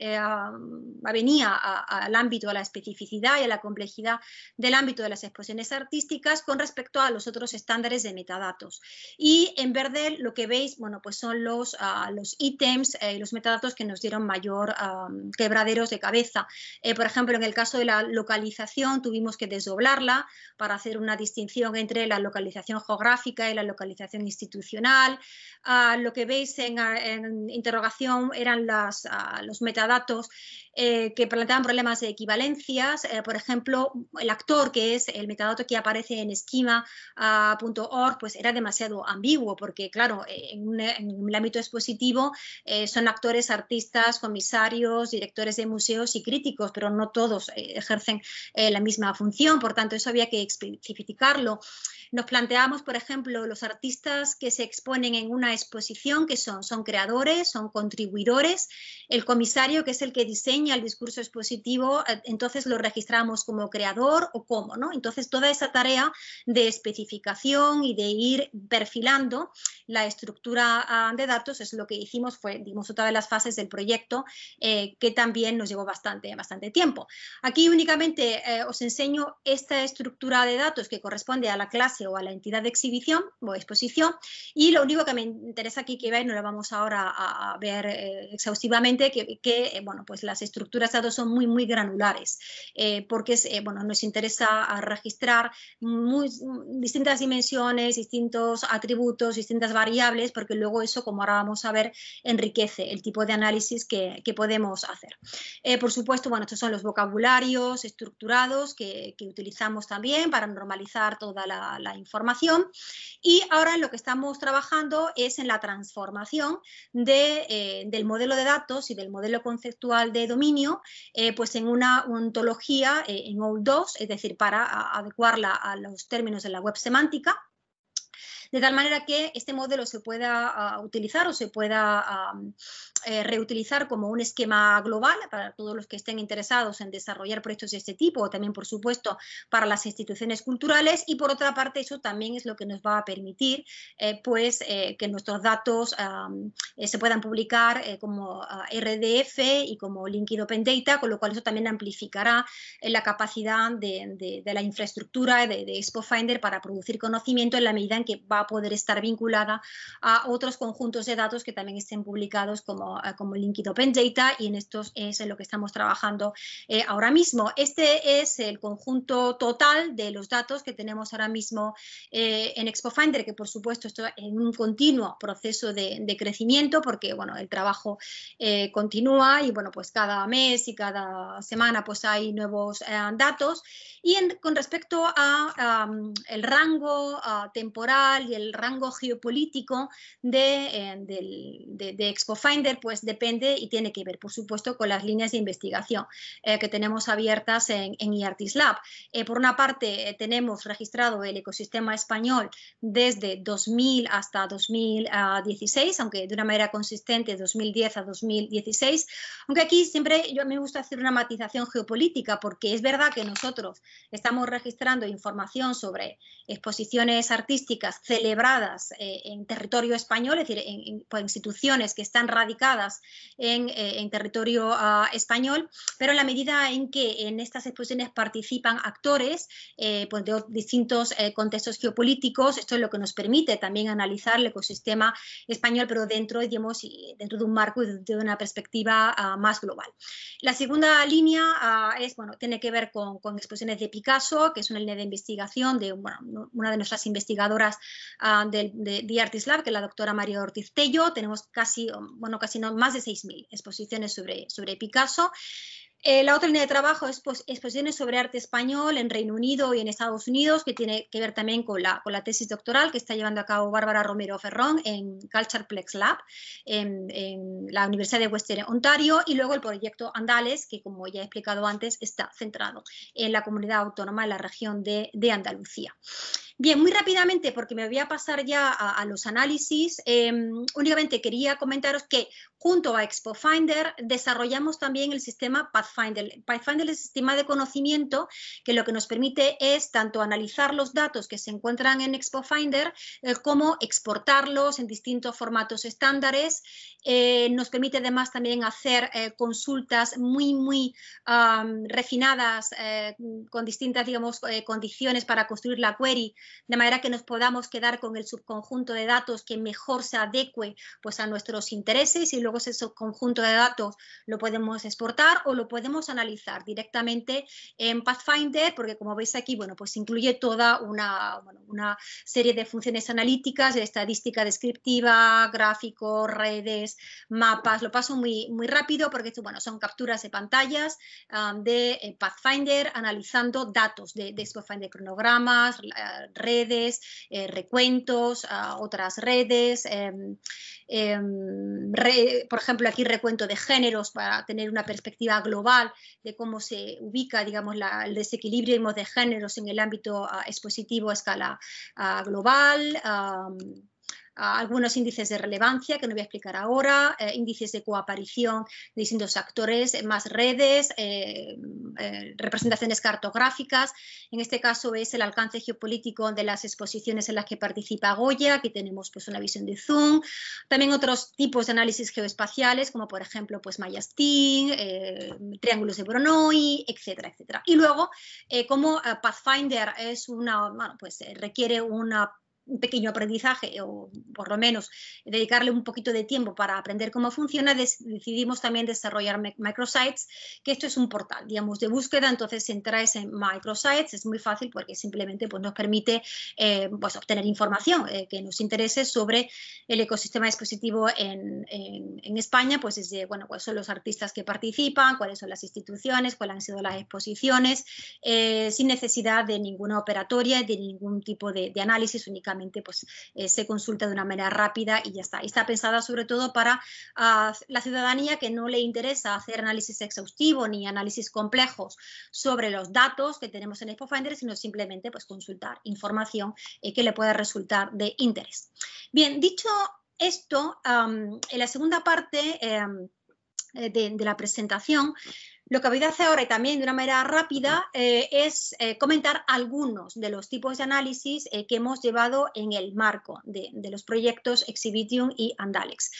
venía al ámbito, a la especificidad y a la complejidad del ámbito de las exposiciones artísticas con respecto a los otros estándares de metadatos. Y en verde lo que veis, bueno, pues son los, ah, los ítems eh, y los metadatos que nos dieron mayor ah, quebraderos de cabeza. Eh, por ejemplo, en el caso de la localización tuvimos que desdoblarla para hacer una distinción entre la localización geográfica y la localización institucional. Ah, lo que veis en, interrogación eran los metadatos eh, que planteaban problemas de equivalencias. Eh, por ejemplo, el actor, que es el metadato que aparece en esquema.org, pues era demasiado ambiguo, porque claro, en, un, el ámbito expositivo eh, son actores, artistas, comisarios, directores de museos y críticos, pero no todos ejercen la misma función, por tanto, eso había que especificarlo. Nos planteamos, por ejemplo, los artistas que se exponen en una exposición, que son, son creadores, son contribuidores, el comisario, que es el que diseña el discurso expositivo, eh, entonces lo registramos como creador o como, ¿no? Entonces toda esa tarea de especificación y de ir perfilando la estructura ah, de datos es lo que hicimos, fue, dimos otra de las fases del proyecto eh, que también nos llevó bastante, bastante tiempo. Aquí únicamente eh, os enseño esta estructura de datos que corresponde a la clase o a la entidad de exhibición o exposición y lo único que me interesa aquí que veáis, no la vamos ahora a, ver exhaustivamente, que, que bueno, pues las estructuras de datos son muy, muy granulares, eh, porque es, eh, bueno, nos interesa ah, registrar muy, distintas dimensiones, distintos atributos, distintas variables, porque luego eso, como ahora vamos a ver, enriquece el tipo de análisis que, podemos hacer. Eh, por supuesto, bueno, estos son los vocabularios estructurados que, utilizamos también para normalizar toda la, información. Y ahora lo que estamos trabajando es en la transformación de, del modelo de datos y del modelo conceptual de dominio eh, pues en una ontología eh, en old 2, es decir, para adecuarla a los términos de la web semántica de tal manera que este modelo se pueda ah, utilizar o se pueda eh, reutilizar como un esquema global para todos los que estén interesados en desarrollar proyectos de este tipo o también, por supuesto, para las instituciones culturales y, por otra parte, eso también es lo que nos va a permitir eh, pues, eh, que nuestros datos se puedan publicar como ah, RDF y como Linked Open Data, con lo cual eso también amplificará la capacidad de, la infraestructura de, de, para producir conocimiento en la medida en que va a poder estar vinculada a otros conjuntos de datos que también estén publicados como, eh, como Linked Open Data y en estos es en lo que estamos trabajando eh, ahora mismo. Este es el conjunto total de los datos que tenemos ahora mismo eh, en en ExpoFinder, que por supuesto está en un continuo proceso de, crecimiento porque bueno, el trabajo continúa y bueno, pues cada mes y cada semana pues hay nuevos datos. Y con respecto a, el rango temporal y el rango geopolítico de, eh, ExpoFinder pues depende y tiene que ver, por supuesto, con las líneas de investigación eh, que tenemos abiertas en, en eh, por una parte, tenemos registrado el ecosistema español desde 2000 hasta 2016, aunque de una manera consistente 2010 a 2016, aunque aquí siempre yo me gusta hacer una matización geopolítica porque es verdad que nosotros estamos registrando información sobre exposiciones artísticas celebradas eh, en territorio español, es decir, en, por instituciones que están radicadas en, eh, territorio ah, español, pero en la medida en que en estas exposiciones participan actores eh, pues, de distintos contextos geopolíticos, esto es lo que nos permite también analizar el ecosistema español, pero dentro, dentro de un marco y de una perspectiva ah, más global. La segunda línea ah, es, bueno, tiene que ver con, exposiciones de Picasso, que es una línea de investigación de una de nuestras investigadoras Ah, de, de, de Lab, que es la doctora María Ortiz Tello. Tenemos casi, um, bueno, casi no, más de 6.000 exposiciones sobre, sobre Picasso. Eh, la otra línea de trabajo es pues, exposiciones sobre arte español en Reino Unido y en Estados Unidos, que tiene que ver también con la, con la tesis doctoral que está llevando a cabo Bárbara Romero Ferrón en Culture Plex Lab, en, la Universidad de Western Ontario, y luego el proyecto Andales, que como ya he explicado antes, está centrado en la comunidad autónoma de la región de, de Andalucía. Bien, muy rápidamente, porque me voy a pasar ya a, los análisis, em, únicamente quería comentaros que junto a ExpoFinder desarrollamos también el sistema Pathfinder. Pathfinder es el sistema de conocimiento que lo que nos permite es tanto analizar los datos que se encuentran en ExpoFinder Finder eh, como exportarlos en distintos formatos estándares. Eh, nos permite además también hacer eh, consultas muy, muy refinadas con distintas, digamos, condiciones para construir la query de manera que nos podamos quedar con el subconjunto de datos que mejor se adecue pues, a nuestros intereses y luego ese subconjunto de datos lo podemos exportar o lo podemos analizar directamente en Pathfinder, porque como veis aquí, bueno, pues incluye toda una, serie de funciones analíticas, de estadística descriptiva, gráficos, redes, mapas, lo paso muy, muy rápido porque bueno, son capturas de pantallas um, de eh, Pathfinder analizando datos de, de Pathfinder cronogramas, redes, eh, recuentos ah, otras redes, em, em, por ejemplo aquí recuento de géneros para tener una perspectiva global de cómo se ubica, digamos, el desequilibrio de géneros en el ámbito ah, expositivo a escala ah, global algunos índices de relevancia que no voy a explicar ahora, eh, índices de coaparición de distintos actores, eh, más redes, eh, representaciones cartográficas. En este caso es el alcance geopolítico de las exposiciones en las que participa Goya, que tenemos pues, una visión de Zoom. También otros tipos de análisis geoespaciales, como por ejemplo pues, Mayastín, triángulos de Bronoi, etcétera, etcétera. Y luego, como Pathfinder es una, pues, requiere una un pequeño aprendizaje o por lo menos dedicarle un poquito de tiempo para aprender cómo funciona, decidimos también desarrollar microsites, que esto es un portal, digamos, de búsqueda, entonces si entráis en microsites es muy fácil porque simplemente pues, nos permite eh, pues, obtener información eh, que nos interese sobre el ecosistema dispositivo en, España, pues bueno, cuáles son los artistas que participan, cuáles son las instituciones, cuáles han sido las exposiciones, eh, sin necesidad de ninguna operatoria, de ningún tipo de análisis únicamente pues, eh, se consulta de una manera rápida y ya está. está pensada sobre todo para ah, la ciudadanía que no le interesa hacer análisis exhaustivo ni análisis complejos sobre los datos que tenemos en ExpoFinder, sino simplemente pues, consultar información eh, que le pueda resultar de interés. Bien, dicho esto, en la segunda parte... Em, eh, de, la presentación, lo que voy a hacer ahora y también de una manera rápida eh, es eh, comentar algunos de los tipos de análisis eh, que hemos llevado en el marco de, de los proyectos Exhibitium y Andalex.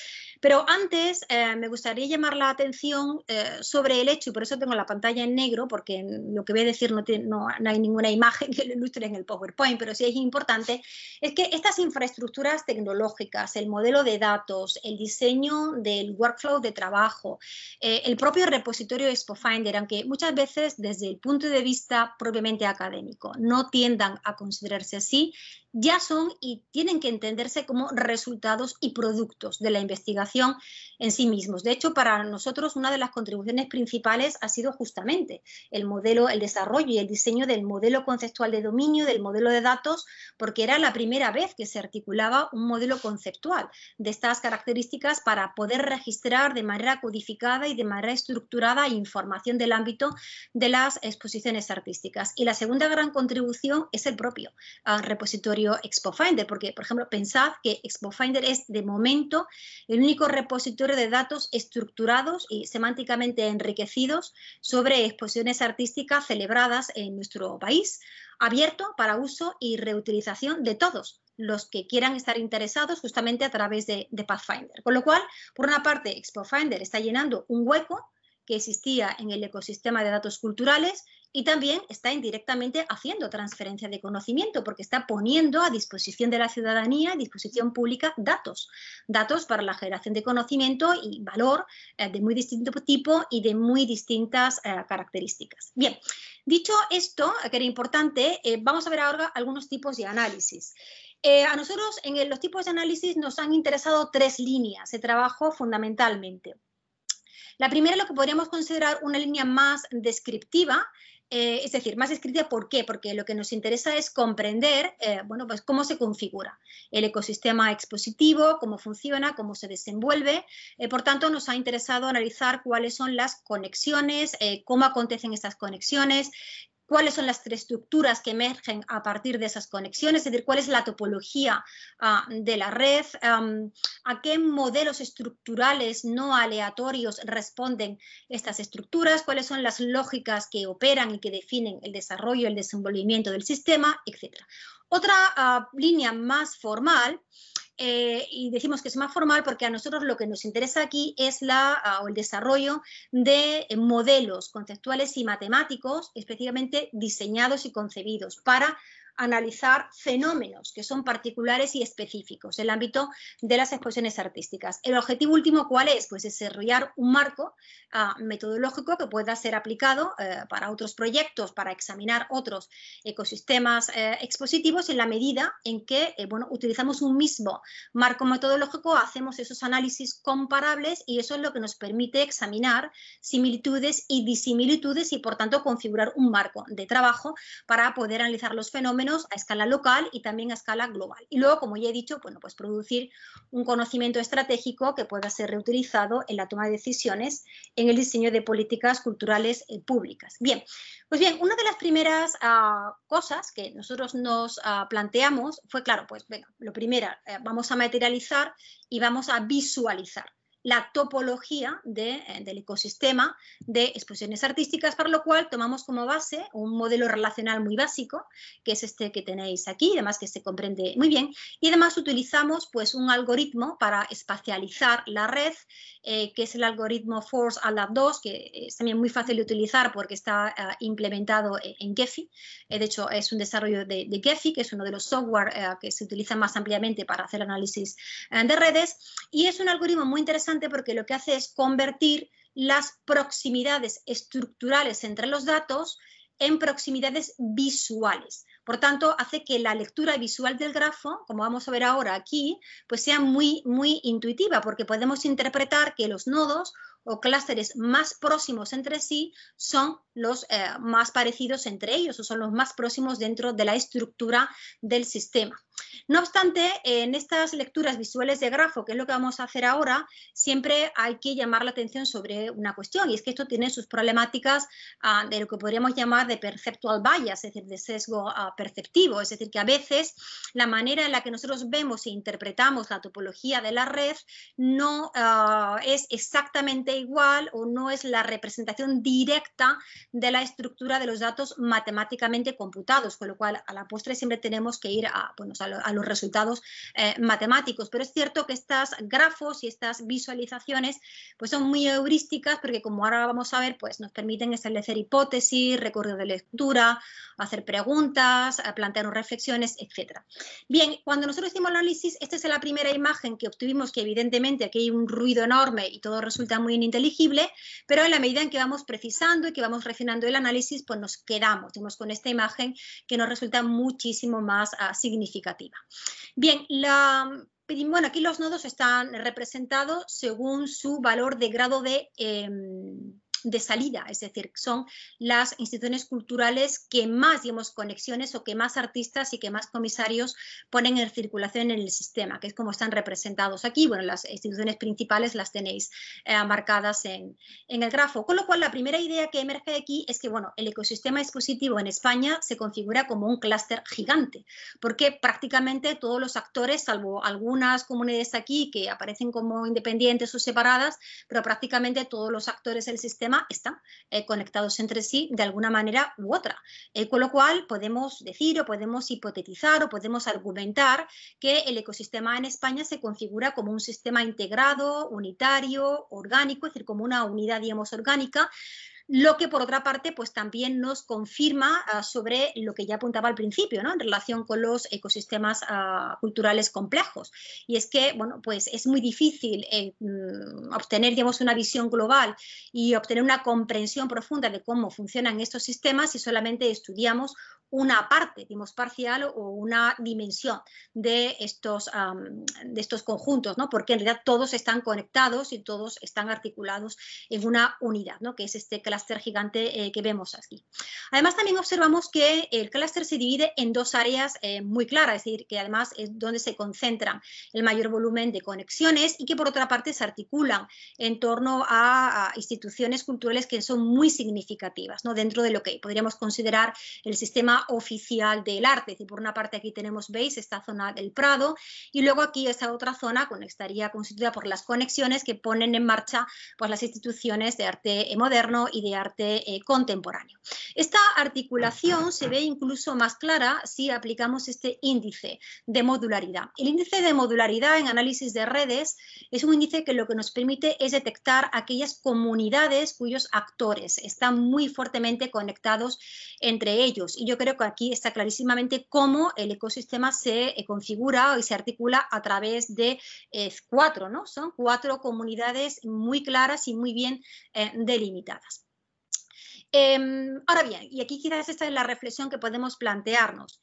Pero antes eh, me gustaría llamar la atención eh, sobre el hecho, y por eso tengo la pantalla en negro, porque lo que voy a decir no, hay ninguna imagen que lo ilustre en el PowerPoint, pero sí es importante, es que estas infraestructuras tecnológicas, el modelo de datos, el diseño del workflow de trabajo, eh, el propio repositorio ExpoFinder, aunque muchas veces desde el punto de vista propiamente académico no tiendan a considerarse así, ya son y tienen que entenderse como resultados y productos de la investigación en sí mismos. De hecho, para nosotros una de las contribuciones principales ha sido justamente el modelo, el desarrollo y el diseño del modelo conceptual de dominio, del modelo de datos, porque era la primera vez que se articulaba un modelo conceptual de estas características para poder registrar de manera codificada y de manera estructurada información del ámbito de las exposiciones artísticas. Y la segunda gran contribución es el propio ah, repositorio Expo ExpoFinder, porque, por ejemplo, pensad que ExpoFinder es de momento el único repositorio de datos estructurados y semánticamente enriquecidos sobre exposiciones artísticas celebradas en nuestro país, abierto para uso y reutilización de todos los que quieran estar interesados justamente a través de, de Pathfinder. Con lo cual, por una parte, ExpoFinder está llenando un hueco que existía en el ecosistema de datos culturales y también está indirectamente haciendo transferencia de conocimiento porque está poniendo a disposición de la ciudadanía, a disposición pública, datos, datos para la generación de conocimiento y valor eh, de muy distinto tipo y de muy distintas eh, características. Bien, dicho esto, eh, que era importante, vamos a ver ahora algunos tipos de análisis. a nosotros en los tipos de análisis nos han interesado tres líneas de trabajo fundamentalmente. La primera lo que podríamos considerar una línea más descriptiva, eh, es decir, más escrita, ¿por qué? Porque lo que nos interesa es comprender eh, bueno, pues cómo se configura el ecosistema expositivo, cómo funciona, cómo se desenvuelve. Eh, por tanto, nos ha interesado analizar cuáles son las conexiones, cómo acontecen estas conexiones, cuáles son las tres estructuras que emergen a partir de esas conexiones, es decir, cuál es la topología ah, de la red, a qué modelos estructurales no aleatorios responden estas estructuras, cuáles son las lógicas que operan y que definen el desarrollo, el desenvolvimiento del sistema, etc. Otra ah, línea más formal eh, y decimos que es más formal porque a nosotros lo que nos interesa aquí es la, o el desarrollo de eh, modelos conceptuales y matemáticos específicamente diseñados y concebidos para analizar fenómenos que son particulares y específicos en el ámbito de las exposiciones artísticas. ¿El objetivo último cuál es? Pues desarrollar un marco ah, metodológico que pueda ser aplicado eh, para otros proyectos, para examinar otros ecosistemas eh, expositivos en la medida en que eh, bueno, utilizamos un mismo marco metodológico, hacemos esos análisis comparables y eso es lo que nos permite examinar similitudes y disimilitudes y por tanto configurar un marco de trabajo para poder analizar los fenómenos a escala local y también a escala global. Y luego, como ya he dicho, bueno, pues producir un conocimiento estratégico que pueda ser reutilizado en la toma de decisiones en el diseño de políticas culturales eh, públicas. Bien, pues bien, una de las primeras ah, cosas que nosotros nos ah, planteamos fue, claro, pues venga, lo primero, eh, vamos a materializar y vamos a visualizar la topología eh, del ecosistema de exposiciones artísticas, para lo cual tomamos como base un modelo relacional muy básico, que es este que tenéis aquí, además que se comprende muy bien, y además utilizamos pues, un algoritmo para espacializar la red, eh, que es el algoritmo Force alab 2, que es también muy fácil de utilizar porque está eh, implementado en Gephi, de hecho es un desarrollo de, de, Gephi, que es uno de los software que se utiliza más ampliamente para hacer análisis de redes, y es un algoritmo muy interesante porque lo que hace es convertir las proximidades estructurales entre los datos en proximidades visuales. Por tanto, hace que la lectura visual del grafo, como vamos a ver ahora aquí, pues sea muy, muy intuitiva, porque podemos interpretar que los nodos o clústeres más próximos entre sí son los eh, más parecidos entre ellos o son los más próximos dentro de la estructura del sistema. No obstante, en estas lecturas visuales de grafo, que es lo que vamos a hacer ahora, siempre hay que llamar la atención sobre una cuestión, y es que esto tiene sus problemáticas ah, de lo que podríamos llamar de perceptual bias, es decir, de sesgo ah, perceptivo, es decir, que a veces la manera en la que nosotros vemos e interpretamos la topología de la red no ah, es exactamente igual o no es la representación directa de la estructura de los datos matemáticamente computados, con lo cual a la postre siempre tenemos que ir a, los resultados eh, matemáticos. Pero es cierto que estos grafos y estas visualizaciones pues son muy heurísticas porque como ahora vamos a ver, pues nos permiten establecer hipótesis, recorrido de lectura, hacer preguntas, eh, plantear reflexiones, etc. Bien, cuando nosotros hicimos el análisis, esta es la primera imagen que obtuvimos que evidentemente aquí hay un ruido enorme y todo resulta muy inteligible, pero en la medida en que vamos precisando y que vamos refinando el análisis, pues nos quedamos con esta imagen que nos resulta muchísimo más ah, significativa. Bien, la, bueno, aquí los nodos están representados según su valor de grado de... Em, de salida, es decir, son las instituciones culturales que más, digamos, conexiones o que más artistas y que más comisarios ponen en circulación en el sistema, que es como están representados aquí. Bueno, las instituciones principales las tenéis eh, marcadas en, en el grafo. Con lo cual, la primera idea que emerge aquí es que, bueno, el ecosistema expositivo en España se configura como un clúster gigante, porque prácticamente todos los actores, salvo algunas comunidades aquí que aparecen como independientes o separadas, pero prácticamente todos los actores del sistema están eh, conectados entre sí de alguna manera u otra. Eh, con lo cual podemos decir o podemos hipotetizar o podemos argumentar que el ecosistema en España se configura como un sistema integrado, unitario, orgánico, es decir, como una unidad, digamos, orgánica lo que por otra parte pues también nos confirma ah, sobre lo que ya apuntaba al principio, ¿no? En relación con los ecosistemas ah, culturales complejos. Y es que, bueno, pues es muy difícil eh, mm, obtener, digamos, una visión global y obtener una comprensión profunda de cómo funcionan estos sistemas si solamente estudiamos una parte, digamos, parcial o una dimensión de estos, ah, de estos conjuntos, ¿no? Porque en realidad todos están conectados y todos están articulados en una unidad, Que es este clúster gigante eh, que vemos aquí. Además, también observamos que el clúster se divide en dos áreas eh, muy claras, es decir, que además es donde se concentran el mayor volumen de conexiones y que por otra parte se articulan en torno a, instituciones culturales que son muy significativas ¿no? dentro de lo que podríamos considerar el sistema oficial del arte. Es por una parte aquí tenemos, veis, esta zona del Prado y luego aquí esta otra zona que estaría constituida por las conexiones que ponen en marcha pues, las instituciones de arte eh, moderno y de arte eh, contemporáneo. Esta articulación se ve incluso más clara si aplicamos este índice de modularidad. El índice de modularidad en análisis de redes es un índice que lo que nos permite es detectar aquellas comunidades cuyos actores están muy fuertemente conectados entre ellos. Y yo creo que aquí está clarísimamente cómo el ecosistema se eh, configura y se articula a través de eh, cuatro, ¿no? Son cuatro comunidades muy claras y muy bien delimitadas. Em, ahora bien, y aquí quizás esta es la reflexión que podemos plantearnos.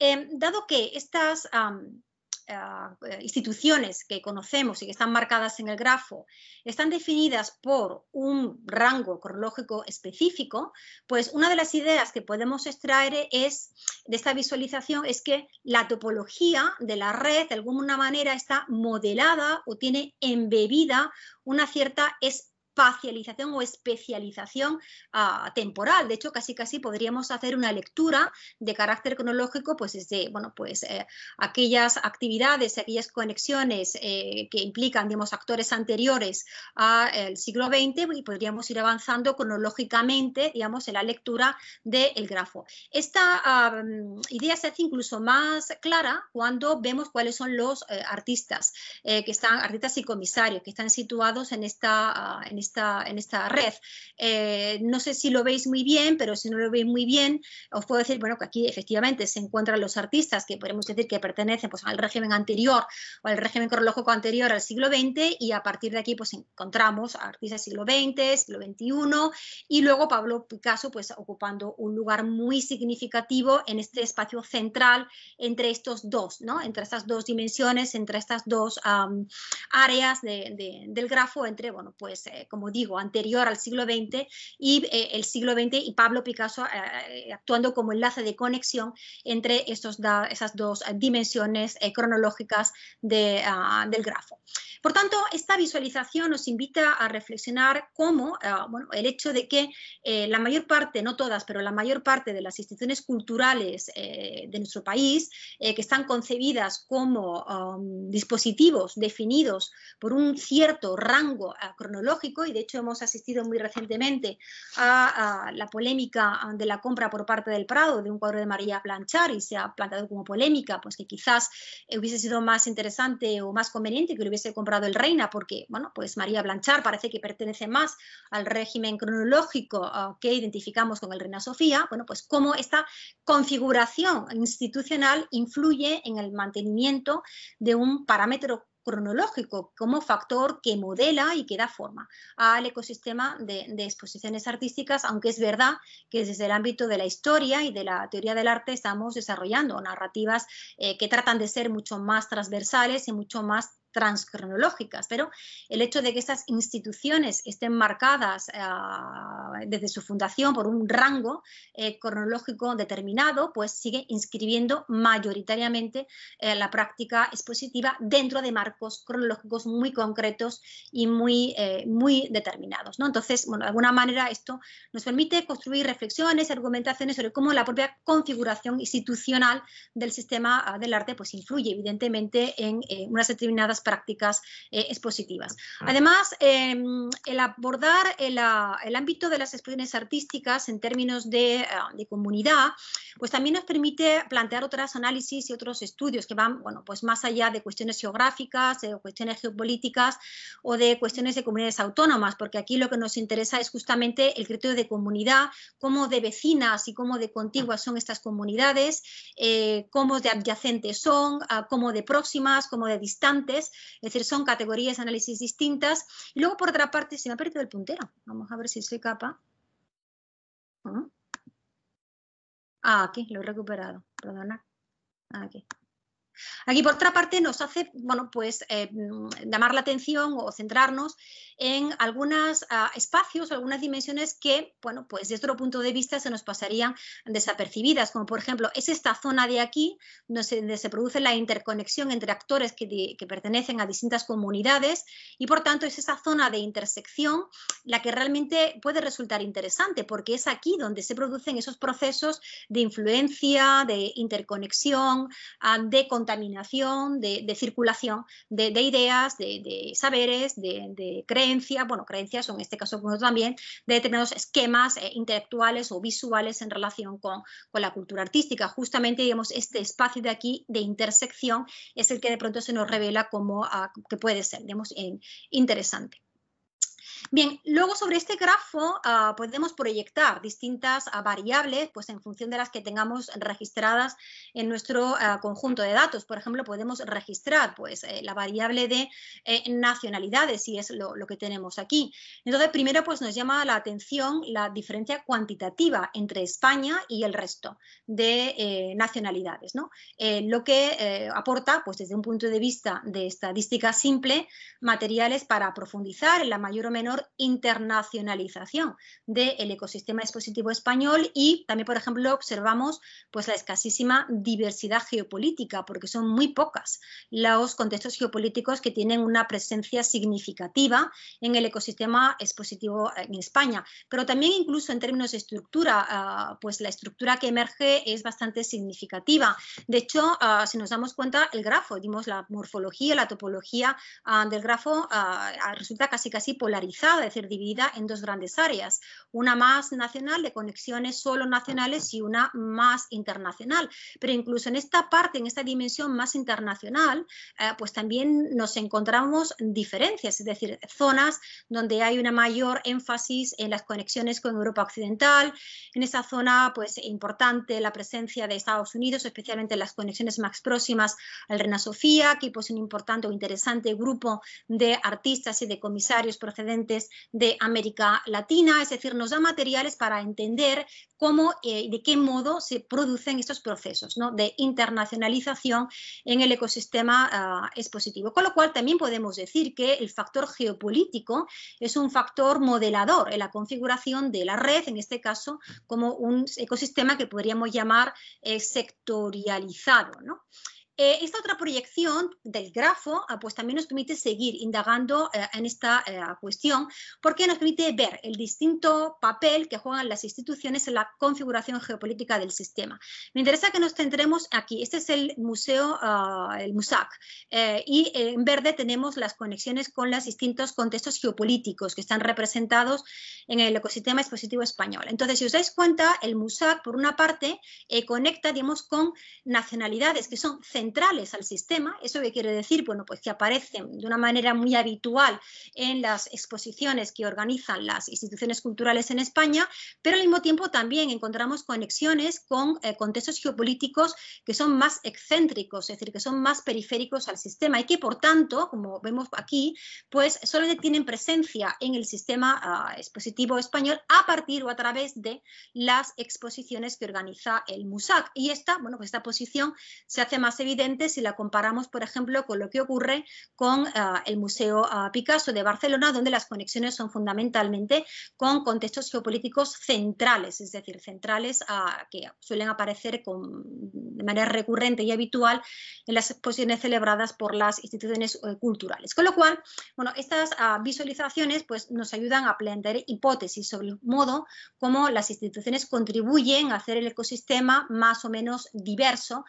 Em, dado que estas ah, eh, instituciones que conocemos y que están marcadas en el grafo están definidas por un rango cronológico específico, pues una de las ideas que podemos extraer es, de esta visualización es que la topología de la red de alguna manera está modelada o tiene embebida una cierta es Espacialización o especialización ah, temporal. De hecho, casi casi podríamos hacer una lectura de carácter cronológico, pues desde bueno, pues, eh, aquellas actividades, aquellas conexiones eh, que implican, digamos, actores anteriores al siglo XX y podríamos ir avanzando cronológicamente, digamos, en la lectura del grafo. Esta ah, mm, idea se hace incluso más clara cuando vemos cuáles son los eh, artistas que están, artistas y comisarios que están situados en esta, ah, esta, en esta red. Eh, no sé si lo veis muy bien, pero si no lo veis muy bien, os puedo decir, bueno, que aquí efectivamente se encuentran los artistas que podemos decir que pertenecen pues, al régimen anterior o al régimen cronológico anterior al siglo XX y a partir de aquí pues encontramos artistas del siglo XX, siglo XXI y luego Pablo Picasso pues ocupando un lugar muy significativo en este espacio central entre estos dos, ¿no? entre estas dos dimensiones, entre estas dos áreas del grafo, entre bueno, pues, eh, como digo, anterior al siglo XX y eh, el siglo XX y Pablo Picasso eh, eh, actuando como enlace de conexión entre estos esas dos dimensiones cronológicas ah, del grafo. Por tanto, esta visualización nos invita a reflexionar cómo ah, el hecho de que la mayor parte, no todas, pero la mayor parte de las instituciones culturales de nuestro país, que están concebidas como um, dispositivos definidos por un cierto rango ah, cronológico, y de hecho hemos asistido muy recientemente a, la polémica ah, de la compra por parte del Prado de un cuadro de María Blanchard y se ha planteado como polémica, pues que quizás eh, hubiese sido más interesante o más conveniente que lo hubiese comprado el Reina porque, bueno, pues María Blanchard parece que pertenece más al régimen cronológico ah, que identificamos con el Reina Sofía, bueno, pues cómo esta configuración institucional influye en el mantenimiento de un parámetro cronológico como factor que modela y que da forma al ecosistema de, exposiciones artísticas, aunque es verdad que desde el ámbito de la historia y de la teoría del arte estamos desarrollando narrativas eh, que tratan de ser mucho más transversales y mucho más transcronológicas, pero el hecho de que estas instituciones estén marcadas ah, desde su fundación por un rango eh, cronológico determinado, pues sigue inscribiendo mayoritariamente eh, la práctica expositiva dentro de marcos cronológicos muy concretos y muy, eh, muy determinados. ¿no? Entonces, bueno, de alguna manera esto nos permite construir reflexiones, argumentaciones sobre cómo la propia configuración institucional del sistema ah, del arte pues influye evidentemente en unas determinadas prácticas eh, expositivas. Además, em, el abordar ah, el, ámbito de las expresiones artísticas en términos de, ah, comunidad, pues también nos permite plantear otros análisis y otros estudios que van, bueno, pues más allá de cuestiones geográficas, de cuestiones geopolíticas o de cuestiones de comunidades autónomas, porque aquí lo que nos interesa es justamente el criterio de comunidad, cómo de vecinas y cómo de contiguas son estas comunidades, eh, cómo de adyacentes son, ah, cómo de próximas, cómo de distantes, es decir, son categorías de análisis distintas. Y luego, por otra parte, se me ha perdido el puntero. Vamos a ver si soy capa. ¿Mm? Ah, aquí, lo he recuperado, perdona. Ah, aquí. Aquí, por otra parte, nos hace bueno, pues, eh, mm, llamar la atención o centrarnos en algunos ah, espacios, algunas dimensiones que, bueno, pues desde otro punto de vista se nos pasarían desapercibidas, como por ejemplo es esta zona de aquí donde se, produce la interconexión entre actores que, pertenecen a distintas comunidades y por tanto es esa zona de intersección la que realmente puede resultar interesante porque es aquí donde se producen esos procesos de influencia, de interconexión, ah, de contacto de, circulación de, ideas, de, saberes, de, creencias, bueno, creencias o en este caso pues, también, de determinados esquemas eh, intelectuales o visuales en relación con, la cultura artística. Justamente, digamos, este espacio de aquí de intersección es el que de pronto se nos revela como ah, que puede ser, digamos, interesante. Bien, luego sobre este grafo ah, podemos proyectar distintas ah, variables pues, en función de las que tengamos registradas en nuestro ah, conjunto de datos. Por ejemplo, podemos registrar pues, eh, la variable de eh, nacionalidades, si es lo, que tenemos aquí. Entonces, primero pues, nos llama la atención la diferencia cuantitativa entre España y el resto de eh, nacionalidades, lo que aporta pues, desde un punto de vista de estadística simple materiales para profundizar en la mayor o menor internacionalización del ecosistema expositivo español y también, por ejemplo, observamos pues, la escasísima diversidad geopolítica, porque son muy pocas los contextos geopolíticos que tienen una presencia significativa en el ecosistema expositivo en España. Pero también incluso en términos de estructura, ah, pues la estructura que emerge es bastante significativa. De hecho, ah, si nos damos cuenta, el grafo, dimos la morfología, la topología ah, del grafo, resulta casi casi polarizada es decir, dividida en dos grandes áreas, una más nacional de conexiones solo nacionales y una más internacional. Pero incluso en esta parte, en esta dimensión más internacional, eh, pues también nos encontramos diferencias, es decir, zonas donde hay una mayor énfasis en las conexiones con Europa Occidental, en esa zona pues importante la presencia de Estados Unidos, especialmente las conexiones más próximas al Reina Sofía, que pues un importante o interesante grupo de artistas y de comisarios procedentes de América Latina, es decir, nos da materiales para entender cómo y eh, de qué modo se producen estos procesos de internacionalización en el ecosistema ah, expositivo. Con lo cual también podemos decir que el factor geopolítico es un factor modelador en la configuración de la red, en este caso como un ecosistema que podríamos llamar eh, sectorializado. ¿no? Eh, esta otra proyección del grafo ah, pues, también nos permite seguir indagando eh, en esta eh, cuestión porque nos permite ver el distinto papel que juegan las instituciones en la configuración geopolítica del sistema. Me interesa que nos tendremos aquí. Este es el museo, ah, el MUSAC, y en verde tenemos las conexiones con los distintos contextos geopolíticos que están representados en el ecosistema expositivo español. Entonces, si os dais cuenta, el MUSAC, por una parte, conecta, digamos, con nacionalidades que son centrales centrales al sistema. ¿Eso quiere decir? Bueno, pues que aparecen de una manera muy habitual en las exposiciones que organizan las instituciones culturales en España, pero al mismo tiempo también encontramos conexiones con eh, contextos geopolíticos que son más excéntricos, es decir, que son más periféricos al sistema y que, por tanto, como vemos aquí, pues solo tienen presencia en el sistema ah, expositivo español a partir o a través de las exposiciones que organiza el MUSAC. Y esta, bueno, pues esta posición se hace más evidente si la comparamos, por ejemplo, con lo que ocurre con ah, el Museo ah, Picasso de Barcelona, donde las conexiones son fundamentalmente con contextos geopolíticos centrales, es decir, centrales ah, que suelen aparecer de manera recurrente y habitual en las exposiciones celebradas por las instituciones eh, culturales. Con lo cual, bueno, estas visualizaciones pues, nos ayudan a plantear hipótesis sobre el modo como las instituciones contribuyen a hacer el ecosistema más o menos diverso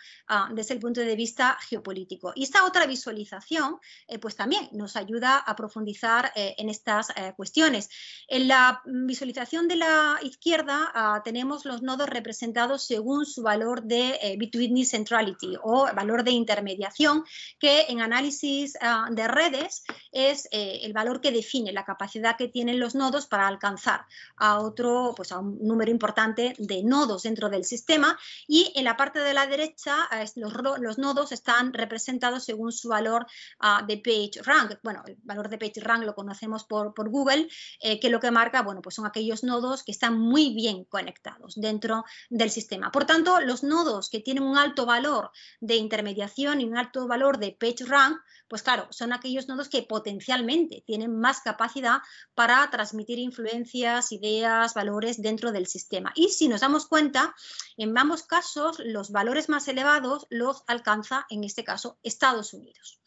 desde el punto de vista geopolítico. Y esta otra visualización, eh, pues también nos ayuda a profundizar eh, en estas eh, cuestiones. En la visualización de la izquierda ah, tenemos los nodos representados según su valor de between centrality o valor de intermediación, que en análisis ah, de redes es el valor que define la capacidad que tienen los nodos para alcanzar a otro, pues a un número importante de nodos dentro del sistema. Y en la parte de la derecha, ah, los, los nodos están representados según su valor ah, de de Rank. Bueno, el valor de Page Rank lo conocemos por, Google, eh, que lo que marca, bueno, pues son aquellos nodos que están muy bien conectados dentro del sistema. Por tanto, los nodos que tienen un alto valor de intermediación y un alto valor de Page Rank, pues claro, son aquellos nodos que potencialmente tienen más capacidad para transmitir influencias, ideas, valores dentro del sistema. Y si nos damos cuenta, en ambos casos, los valores más elevados los alcanzamos en este caso, Estados Unidos.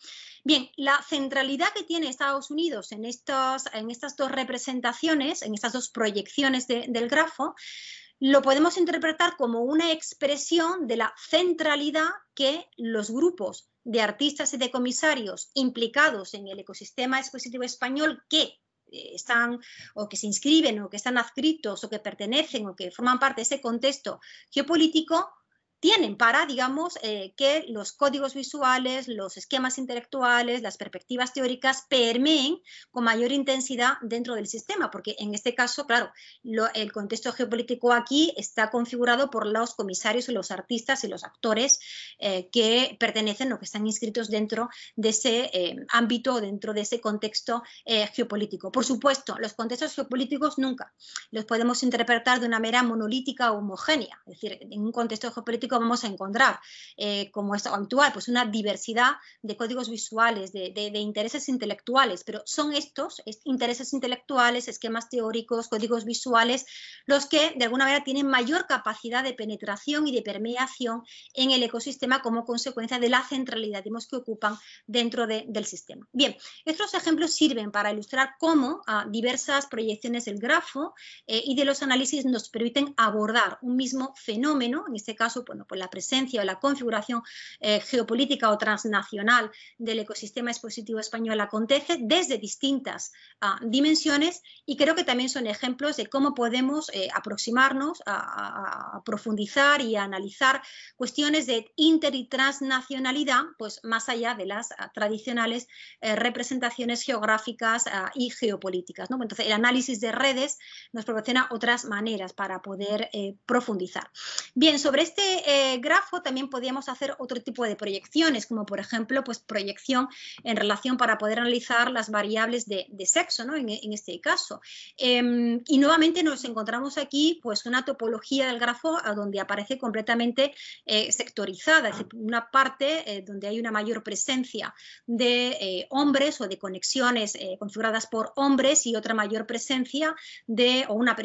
Bien, la centralidad que tiene Estados Unidos en, estas dos representaciones, en estas dos proyecciones del grafo, lo podemos interpretar como una expresión de la centralidad que los grupos de artistas y de comisarios implicados en el ecosistema expositivo español que eh, están o que se inscriben o que están adscritos o que pertenecen o que forman parte de ese contexto geopolítico tienen para, digamos, eh, que los códigos visuales, los esquemas intelectuales, las perspectivas teóricas permeen con mayor intensidad dentro del sistema, porque en este caso, claro, el contexto geopolítico aquí está configurado por los comisarios y los artistas y los actores eh, que pertenecen o que están inscritos dentro de ese eh, ámbito, dentro de ese contexto geopolítico. Por supuesto, los contextos geopolíticos nunca los podemos interpretar de una manera monolítica o homogénea, es decir, en un contexto geopolítico vamos a encontrar, eh, como es habitual, pues una diversidad de códigos visuales, de, intereses intelectuales, pero son estos intereses intelectuales, esquemas teóricos, códigos visuales, los que de alguna manera tienen mayor capacidad de penetración y de permeación en el ecosistema como consecuencia de la centralidad que ocupan dentro del sistema. Bien, estos ejemplos sirven para ilustrar cómo ah, diversas proyecciones del grafo eh, y de los análisis nos permiten abordar un mismo fenómeno, en este caso pues la presencia o la configuración eh, geopolítica o transnacional del ecosistema expositivo español acontece desde distintas ah, dimensiones y creo que también son ejemplos de cómo podemos eh, aproximarnos a, profundizar y analizar cuestiones de inter y transnacionalidad, pues más allá de las ah, tradicionales eh, representaciones geográficas ah, y geopolíticas. Entonces, el análisis de redes nos proporciona otras maneras para poder profundizar. Bien, sobre este eh, grafo también podíamos hacer otro tipo de proyecciones, como por ejemplo, pues proyección en relación para poder analizar las variables de, sexo, ¿no? En, este caso. Em, y nuevamente nos encontramos aquí, pues, una topología del grafo donde aparece completamente eh, sectorizada, una parte eh, donde hay una mayor presencia de hombres o de conexiones configuradas por hombres y otra mayor presencia de, o una,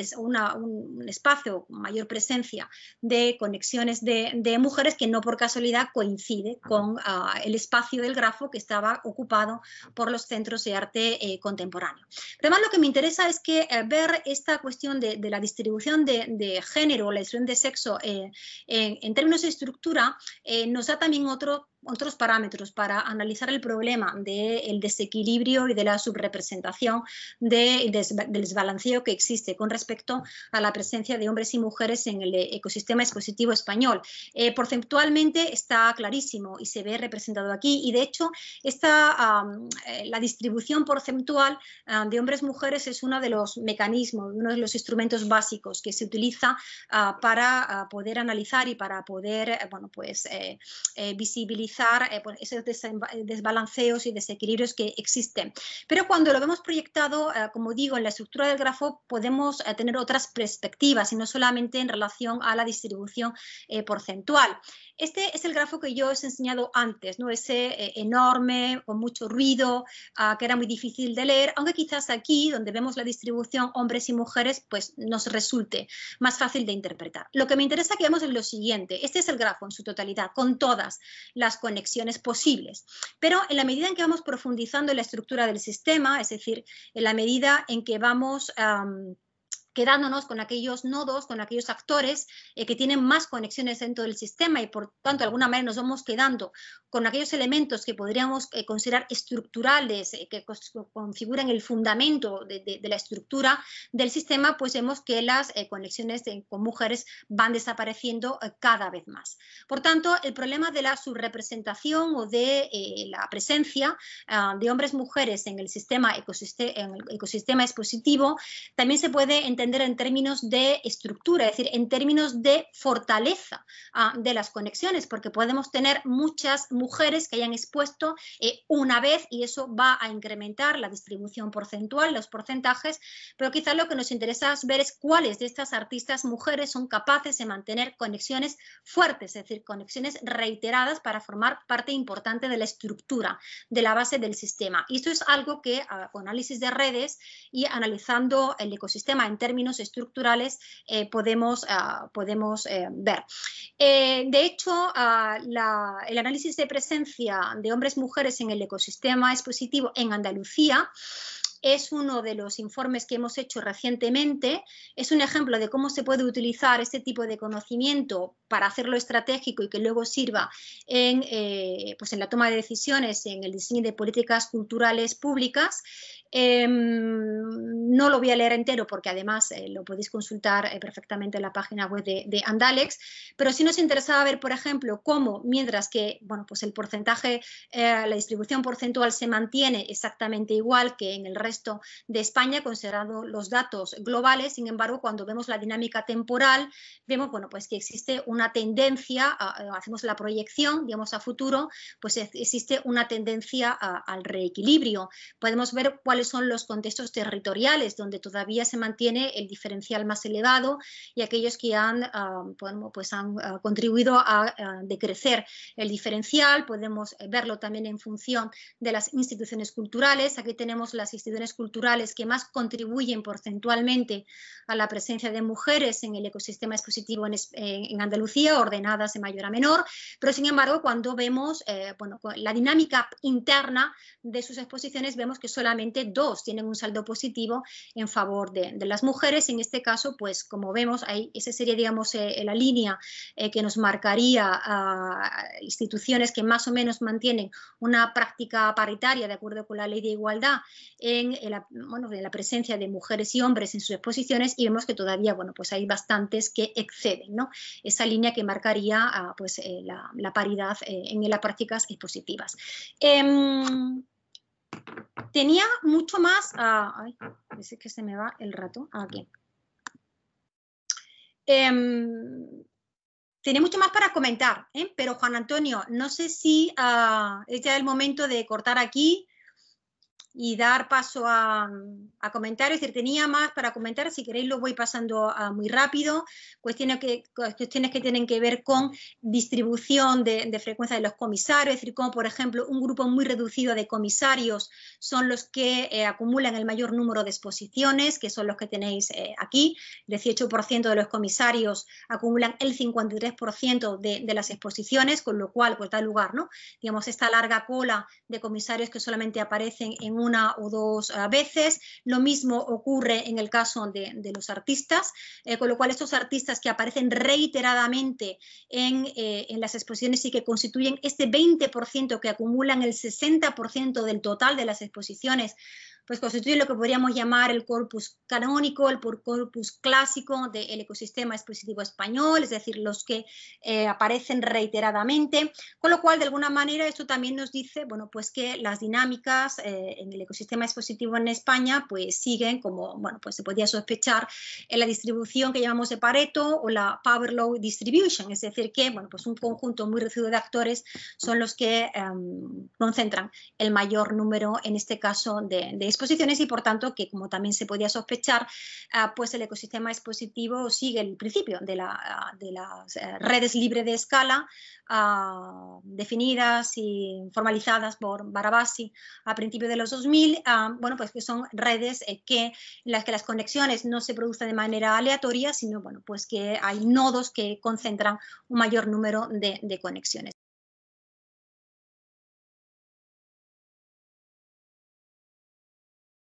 un, un espacio, mayor presencia de conexiones de de, mujeres que no por casualidad coincide con ah, el espacio del grafo que estaba ocupado por los centros de arte eh, contemporáneo. Además, lo que me interesa es que eh, ver esta cuestión de, la distribución de, género o la distribución de sexo eh, en, en, términos de estructura nos da también otro otros parámetros para analizar el problema del desequilibrio y de la subrepresentación de, del desbalanceo que existe con respecto a la presencia de hombres y mujeres en el ecosistema expositivo español. Eh, porcentualmente está clarísimo y se ve representado aquí y de hecho esta, eh, la distribución porcentual ah, de hombres-mujeres y es uno de los mecanismos, uno de los instrumentos básicos que se utiliza ah, para ah, poder analizar y para poder eh, bueno, pues, visibilizar eh, esos eh, desbalanceos y desequilibrios que existen. Pero cuando lo vemos proyectado, eh, como digo, en la estructura del grafo, podemos tener otras perspectivas y no solamente en relación a la distribución porcentual. Este es el grafo que yo os he enseñado antes, ¿no? ese eh, enorme, con mucho ruido, ah, que era muy difícil de leer, aunque quizás aquí, donde vemos la distribución hombres y mujeres, pues nos resulte más fácil de interpretar. Lo que me interesa que vemos es lo siguiente, este es el grafo en su totalidad, con todas las conexiones posibles, pero en la medida en que vamos profundizando en la estructura del sistema, es decir, en la medida en que vamos quedándonos con aquellos nodos, con aquellos actores eh, que tienen más conexiones dentro del sistema y por tanto de alguna manera nos vamos quedando con aquellos elementos que podríamos eh, considerar estructurales, eh, que configuran el fundamento de, la estructura del sistema, pues vemos que las conexiones con mujeres van desapareciendo cada vez más. Por tanto, el problema de la subrepresentación o de la presencia ah, de hombres-mujeres en el sistema en el ecosistema expositivo también se puede entender en términos de estructura, es decir, en términos de fortaleza ah, de las conexiones, porque podemos tener muchas mujeres que hayan expuesto eh, una vez y eso va a incrementar la distribución porcentual, los porcentajes, pero quizás lo que nos interesa ver es cuáles de estas artistas mujeres son capaces de mantener conexiones fuertes, es decir, conexiones reiteradas para formar parte importante de la estructura, de la base del sistema. Y esto es algo que, ah, con análisis de redes y analizando el ecosistema en términos estructurales eh, podemos, ah, podemos eh, ver. Eh, de hecho, ah, el análisis de presencia de hombres-mujeres en el ecosistema es positivo en Andalucía es uno de los informes que hemos hecho recientemente, es un ejemplo de cómo se puede utilizar este tipo de conocimiento para hacerlo estratégico y que luego sirva en, eh, pues en la toma de decisiones, en el diseño de políticas culturales públicas. Em, no lo voy a leer entero porque además eh, lo podéis consultar eh, perfectamente en la página web de, Andalex, pero sí nos interesaba ver, por ejemplo, cómo mientras que bueno, pues el porcentaje, la distribución porcentual se mantiene exactamente igual que en el resto de España, considerando los datos globales. Sin embargo, cuando vemos la dinámica temporal, vemos bueno, pues que existe una tendencia, eh, hacemos la proyección, digamos, a futuro, pues existe una tendencia al reequilibrio. Podemos ver cuáles son los contextos territoriales donde todavía se mantiene el diferencial más elevado y aquellos que han, ah, pues han ah, contribuido a, a decrecer el diferencial. Podemos verlo también en función de las instituciones culturales. Aquí tenemos las instituciones culturales que más contribuyen porcentualmente a la presencia de mujeres en el ecosistema expositivo en, Andalucía, ordenadas de mayor a menor, pero sin embargo cuando vemos eh, la dinámica interna de sus exposiciones vemos que solamente dos tienen un saldo positivo en favor de, las mujeres. En este caso, pues como vemos, ahí, esa sería digamos eh, la línea eh, que nos marcaría a instituciones que más o menos mantienen una práctica paritaria de acuerdo con la ley de igualdad en la, presencia de mujeres y hombres en sus exposiciones y vemos que todavía bueno, pues hay bastantes que exceden esa línea que marcaría ah, pues, eh, la, paridad eh, en las prácticas expositivas. Em, tenía mucho más... Ah, que se me va el rato. Ah, em, tenía mucho más para comentar, ¿eh? pero Juan Antonio, no sé si es ya el momento de cortar aquí y dar paso a, mm, comentarios. decir, tenía más para comentar, si queréis lo voy pasando muy rápido. Cuestiones que, cuestiones que tienen que ver con distribución de, frecuencia de los comisarios, es decir, como por ejemplo un grupo muy reducido de comisarios son los que eh, acumulan el mayor número de exposiciones, que son los que tenéis eh, aquí. El 18% de los comisarios acumulan el 53% de, de, las exposiciones, con lo cual pues tal lugar, ¿no? Digamos, esta larga cola de comisarios que solamente aparecen en una o dos eh, veces. Lo mismo ocurre en el caso de, los artistas, eh, con lo cual estos artistas que aparecen reiteradamente en, eh, las exposiciones y que constituyen este 20% que acumulan el 60% del total de las exposiciones, pues constituyen lo que podríamos llamar el corpus canónico, el corpus clásico del ecosistema expositivo español, es decir, los que aparecen reiteradamente, con lo cual de alguna manera esto también nos dice, bueno, pues que las dinámicas en el ecosistema expositivo en España, pues siguen, como bueno, pues se podía sospechar, en la distribución que llamamos de Pareto o la Power Law Distribution, es decir, que bueno, pues un conjunto muy reducido de actores son los que em, concentran el mayor número, en este caso, de, exposiciones y por tanto que, como también se podía sospechar, eh, pues el ecosistema expositivo sigue el principio de, las eh, redes libres de escala ah, definidas y formalizadas por Barabasi a principios de los dos mil ah, bueno, pues que son redes en eh, las que las conexiones no se producen de manera aleatoria, sino, bueno, pues que hay nodos que concentran un mayor número de conexiones.